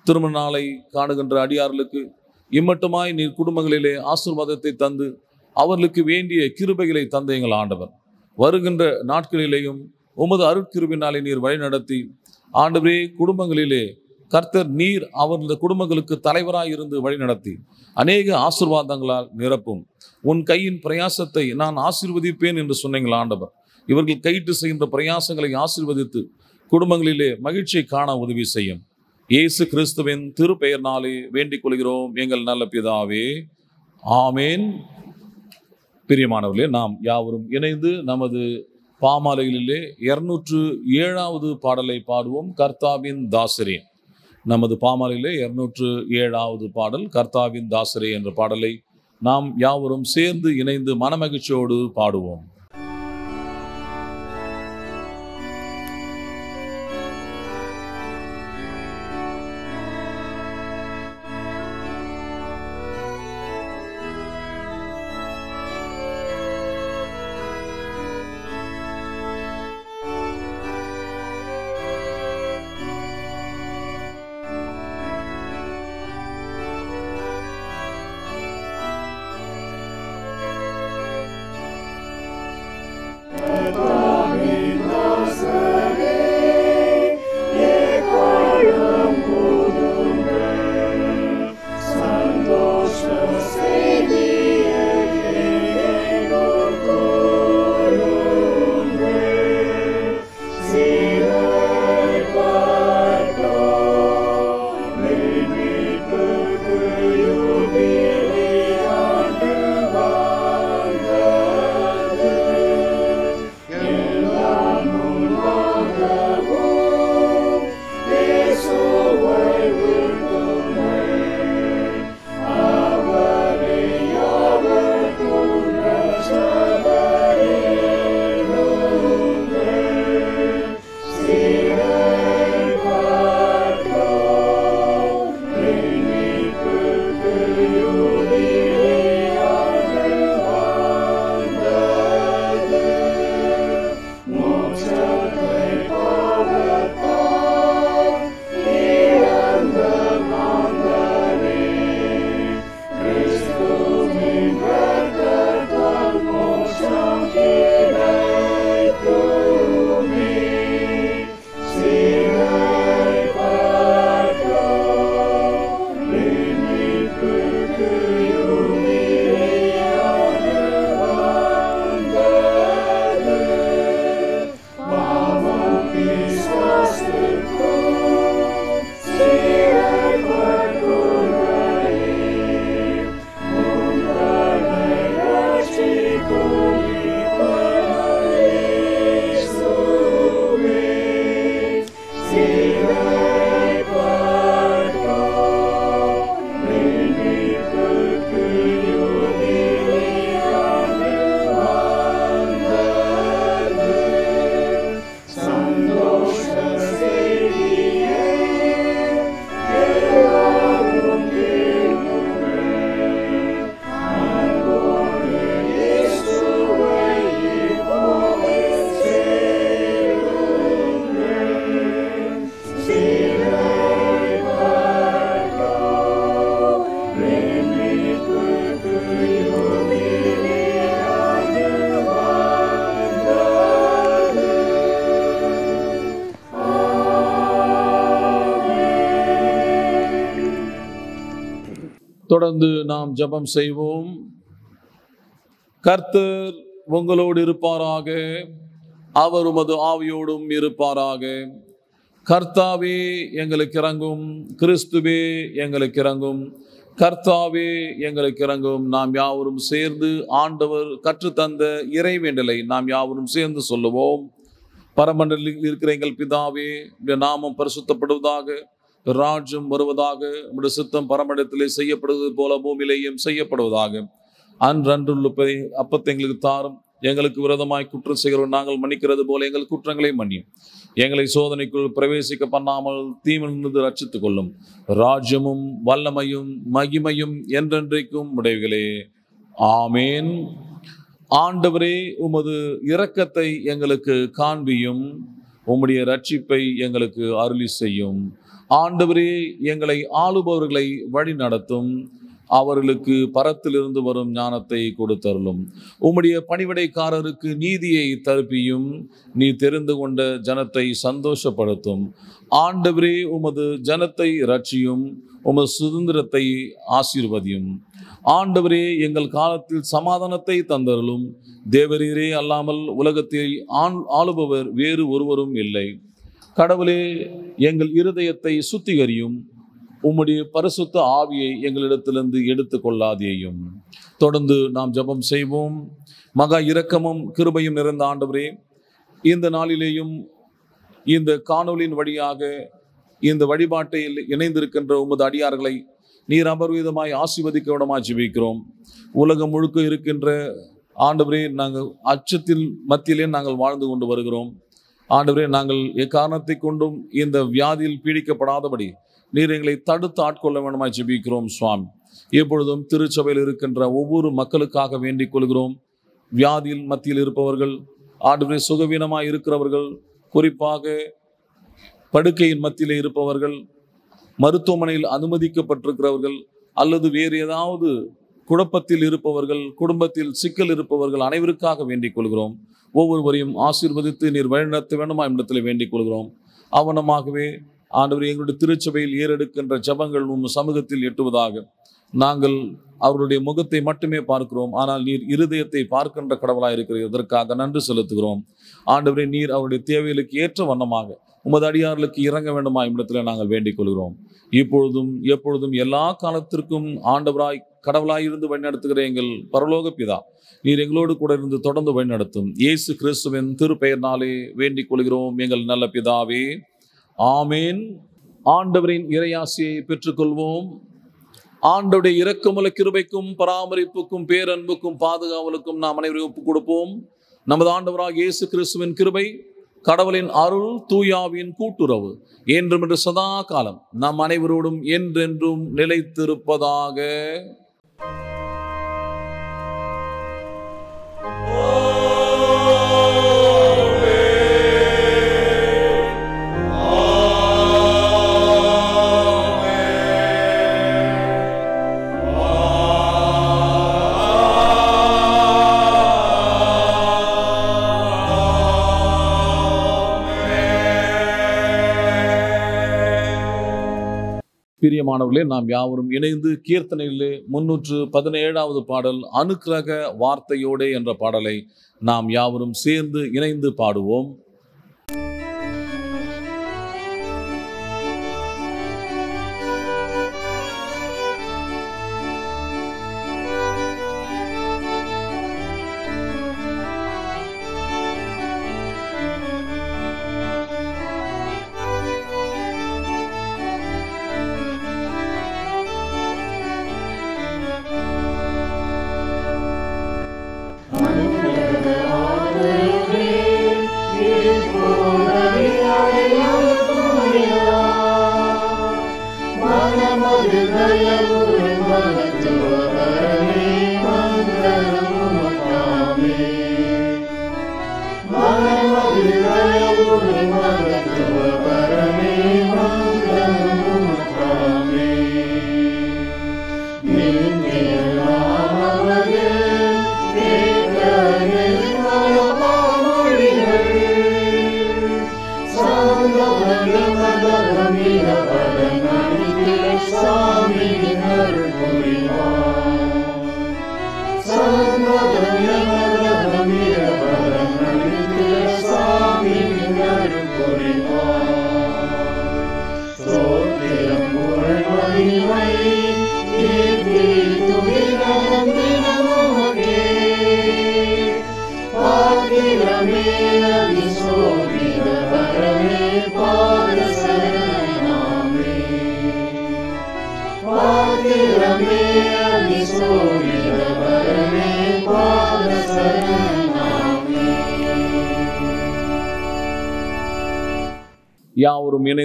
திருமண நாளை காணுகின்ற அடியார்களுக்கு இம்மட்டுமாய் நீர் குடும்பங்களிலே ஆசிர்வாதத்தை தந்து அவர்களுக்கு வேண்டிய கிருபைகளை தந்த எங்கள் ஆண்டவர் வருகின்ற நாட்களிலேயும் உமது அருட்கிருபினாலே நீர் வழிநடத்தி ஆண்டவரே குடும்பங்களிலே கர்த்தர் நீர் அவர்களது குடும்பங்களுக்கு தலைவராக இருந்து வழிநடத்தி அநேக ஆசிர்வாதங்களால் நிரப்பும் உன் கையின் பிரயாசத்தை நான் ஆசிர்வதிப்பேன் என்று சொன்னீங்கள் ஆண்டவர் இவர்கள் கைட்டு செய்கின்ற பிரயாசங்களை ஆசிர்வதித்து குடும்பங்களிலே மகிழ்ச்சியை காண உதவி செய்யும் இயேசு கிறிஸ்துவின் திருப்பெயர்னாலே வேண்டிக் கொள்கிறோம் எங்கள் நல்ல பிதாவே ஆமேன் பிரியமானவர்களே நாம் யாவரும் இணைந்து நமது பாமாலைகளிலே இருநூற்று ஏழாவது பாடலை பாடுவோம் கர்த்தாவின் தாசரே நமது பாமாலையிலே இருநூற்று ஏழாவது பாடல் கர்த்தாவின் தாசரே என்ற பாடலை நாம் யாவரும் சேர்ந்து இணைந்து மனமகிழ்ச்சியோடு பாடுவோம் தொடர்ந்து நாம் ஜபம் செய்வோம் கர்த்தர் உங்களோடு இருப்பாராக அவர் உமது ஆவியோடும் இருப்பாராக கர்த்தாவே எங்களுக்கு இறங்கும் கிறிஸ்துவே எங்களுக்கு இறங்கும் கர்த்தாவே எங்களுக்கு இறங்கும் நாம் யாவரும் சேர்ந்து ஆண்டவர் கற்றுத்தந்த இறைவேண்டலை நாம் யாவரும் சேர்ந்து சொல்லுவோம் பரமண்டலில் இருக்கிற எங்கள் பிதாவே நாமம் பரிசுத்தப்படுவதாக ராஜ்யம் வருவதாக நம்முடைய சித்தம் பரமடத்திலே செய்யப்படுவது போல பூமியிலேயும் செய்யப்படுவதாக அன்றன்றுள்ள அப்பத்தை எங்களுக்கு தாரும் எங்களுக்கு விரோதமாய் குற்றம் செய்கிறோம் நாங்கள் மன்னிக்கிறது போல எங்கள் குற்றங்களை மன்னியும் எங்களை சோதனைக்குள் பிரவேசிக்க பண்ணாமல் தீமிலிருந்து ரட்சித்துக் கொள்ளும் ராஜ்யமும் வல்லமையும் மகிமையும் என்றென்றைக்கும் உடையவிகளே ஆமேன் ஆண்டவரே உமது இரக்கத்தை எங்களுக்கு காண்பியும் உம்முடைய ரட்சிப்பை எங்களுக்கு அருளி செய்யும் ஆண்டவரே எங்களை ஆளுபவர்களை வழி நடத்தும் அவர்களுக்கு பரத்திலிருந்து வரும் ஞானத்தை கொடுத்தருளும் உம்முடைய பணிவிடைக்காரருக்கு நீதியை தருப்பியும் நீ தெரிந்து கொண்ட ஜனத்தை சந்தோஷப்படுத்தும் ஆண்டவரே உமது ஜனத்தை ரட்சியும் உமது சுதந்திரத்தை ஆசீர்வதியும் ஆண்டவரே எங்கள் காலத்தில் சமாதானத்தை தந்தருளும் தேவரீரே அல்லாமல் உலகத்தில் ஆண் ஆளுபவர் வேறு ஒருவரும் இல்லை கடவுளே எங்கள் இருதயத்தை சுத்திகரியும் உம்முடைய பரிசுத்த ஆவியை எங்களிடத்திலிருந்து எடுத்து கொள்ளாதேயும் தொடர்ந்து நாம் ஜபம் செய்வோம் மகா இரக்கமும் கிருபையும் நிறைந்த ஆண்டவரே இந்த நாளிலேயும் இந்த காணொலியின் வழியாக இந்த வழிபாட்டையில் இணைந்திருக்கின்ற உமது அடியார்களை நீர் அபர்வீதமாய் ஆசிர்வதிக்க விடமாய் ஜீவிக்கிறோம் உலகம் முழுக்க இருக்கின்ற ஆண்டவரே நாங்கள் அச்சத்தில் மத்தியிலே நாங்கள் வாழ்ந்து கொண்டு வருகிறோம் ஆண்டவரே நாங்கள் எக்காரணத்தை கொண்டும் இந்த வியாதியில் பீடிக்கப்படாதபடி நீர் எங்களை தடுத்து ஆட்கொள்ள வேண்டுமாய் ஜெபிக்கிறோம் சுவாமி எப்பொழுதும் திருச்சபையில் இருக்கின்ற ஒவ்வொரு மக்களுக்காக வேண்டிக் கொள்கிறோம் வியாதியில் மத்தியில் இருப்பவர்கள் ஆண்டவரே சுகவீனமாக இருக்கிறவர்கள் குறிப்பாக படுக்கையின் மத்தியிலே இருப்பவர்கள் மருத்துவமனையில் அனுமதிக்கப்பட்டிருக்கிறவர்கள் அல்லது வேறு ஏதாவது குழப்பத்தில் இருப்பவர்கள் குடும்பத்தில் சிக்கல் இருப்பவர்கள் அனைவருக்காக வேண்டிக் கொள்கிறோம் ஒவ்வொருவரையும் ஆசீர்வதித்து நீர் வழிநடத்த வேண்டுமா என்னிடத்தில் வேண்டிக் கொள்கிறோம் அவனமாகவே ஆண்டவர் எங்களுடைய திருச்சபையில் ஏறெடுக்கின்ற ஜபங்கள் உன் சமூகத்தில் எட்டுவதாக நாங்கள் அவருடைய முகத்தை மட்டுமே பார்க்கிறோம் ஆனால் நீர் இருதயத்தை பார்க்கின்ற கடவுளாக இருக்கிறது இதற்காக நன்றி செலுத்துகிறோம் ஆண்டவரே நீர் அவருடைய தேவைகளுக்கு ஏற்ற வண்ணமாக உமது அடியார்களுக்கு இறங்க வேண்டுமா இவ்விடத்தில் நாங்கள் வேண்டிக் கொள்கிறோம் இப்பொழுதும் எப்பொழுதும் எல்லா காலத்திற்கும் ஆண்டவராய் கடவுளாயிருந்து வழிநடத்துகிற எங்கள் பரலோக பிதா நீர் எங்களோடு கூட இருந்து தொடர்ந்து வழிநடத்தும் இயேசு கிறிஸ்துவின் திருப்பெயர்னாலே வேண்டிக் கொள்கிறோம் எங்கள் நல்ல பிதாவே ஆமேன் ஆண்டவரின் இறையாசியை பெற்றுக்கொள்வோம் ஆண்டவுடைய இரக்கமுல கிருபைக்கும் பராமரிப்புக்கும் பேரன்புக்கும் பாதுகாவலுக்கும் நாம் அனைவரையும் ஒப்புக் கொடுப்போம் நமது ஆண்டவராக இயேசு கிறிஸ்துவின் கிருபை கடவுளின் அருள் தூயாவின் கூட்டுறவு என்றும் என்று சதா காலம் நம் அனைவரோடும் என்றென்றும் நிலைத்திருப்பதாக பிரியமானவர்களே நாம் யாவரும் இணைந்து கீர்த்தனையிலே முன்னூற்று பதினேழாவது பாடல் அனுக்கிரக வார்த்தையோடே என்ற பாடலை நாம் யாவரும் சேர்ந்து இணைந்து பாடுவோம்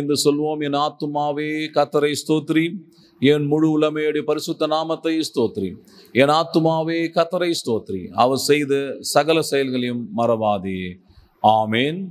என்று சொல்வோம் என் ஆத்துமாவே கத்தரை ஸ்தோத்ரி என் முழு உலமையுடைய பரிசுத்த நாமத்தை ஸ்தோத்ரி என் ஆத்துமாவே கத்தரை ஸ்தோத்ரி அவர் செய்த சகல செயல்களையும் மறவாதே ஆமேன்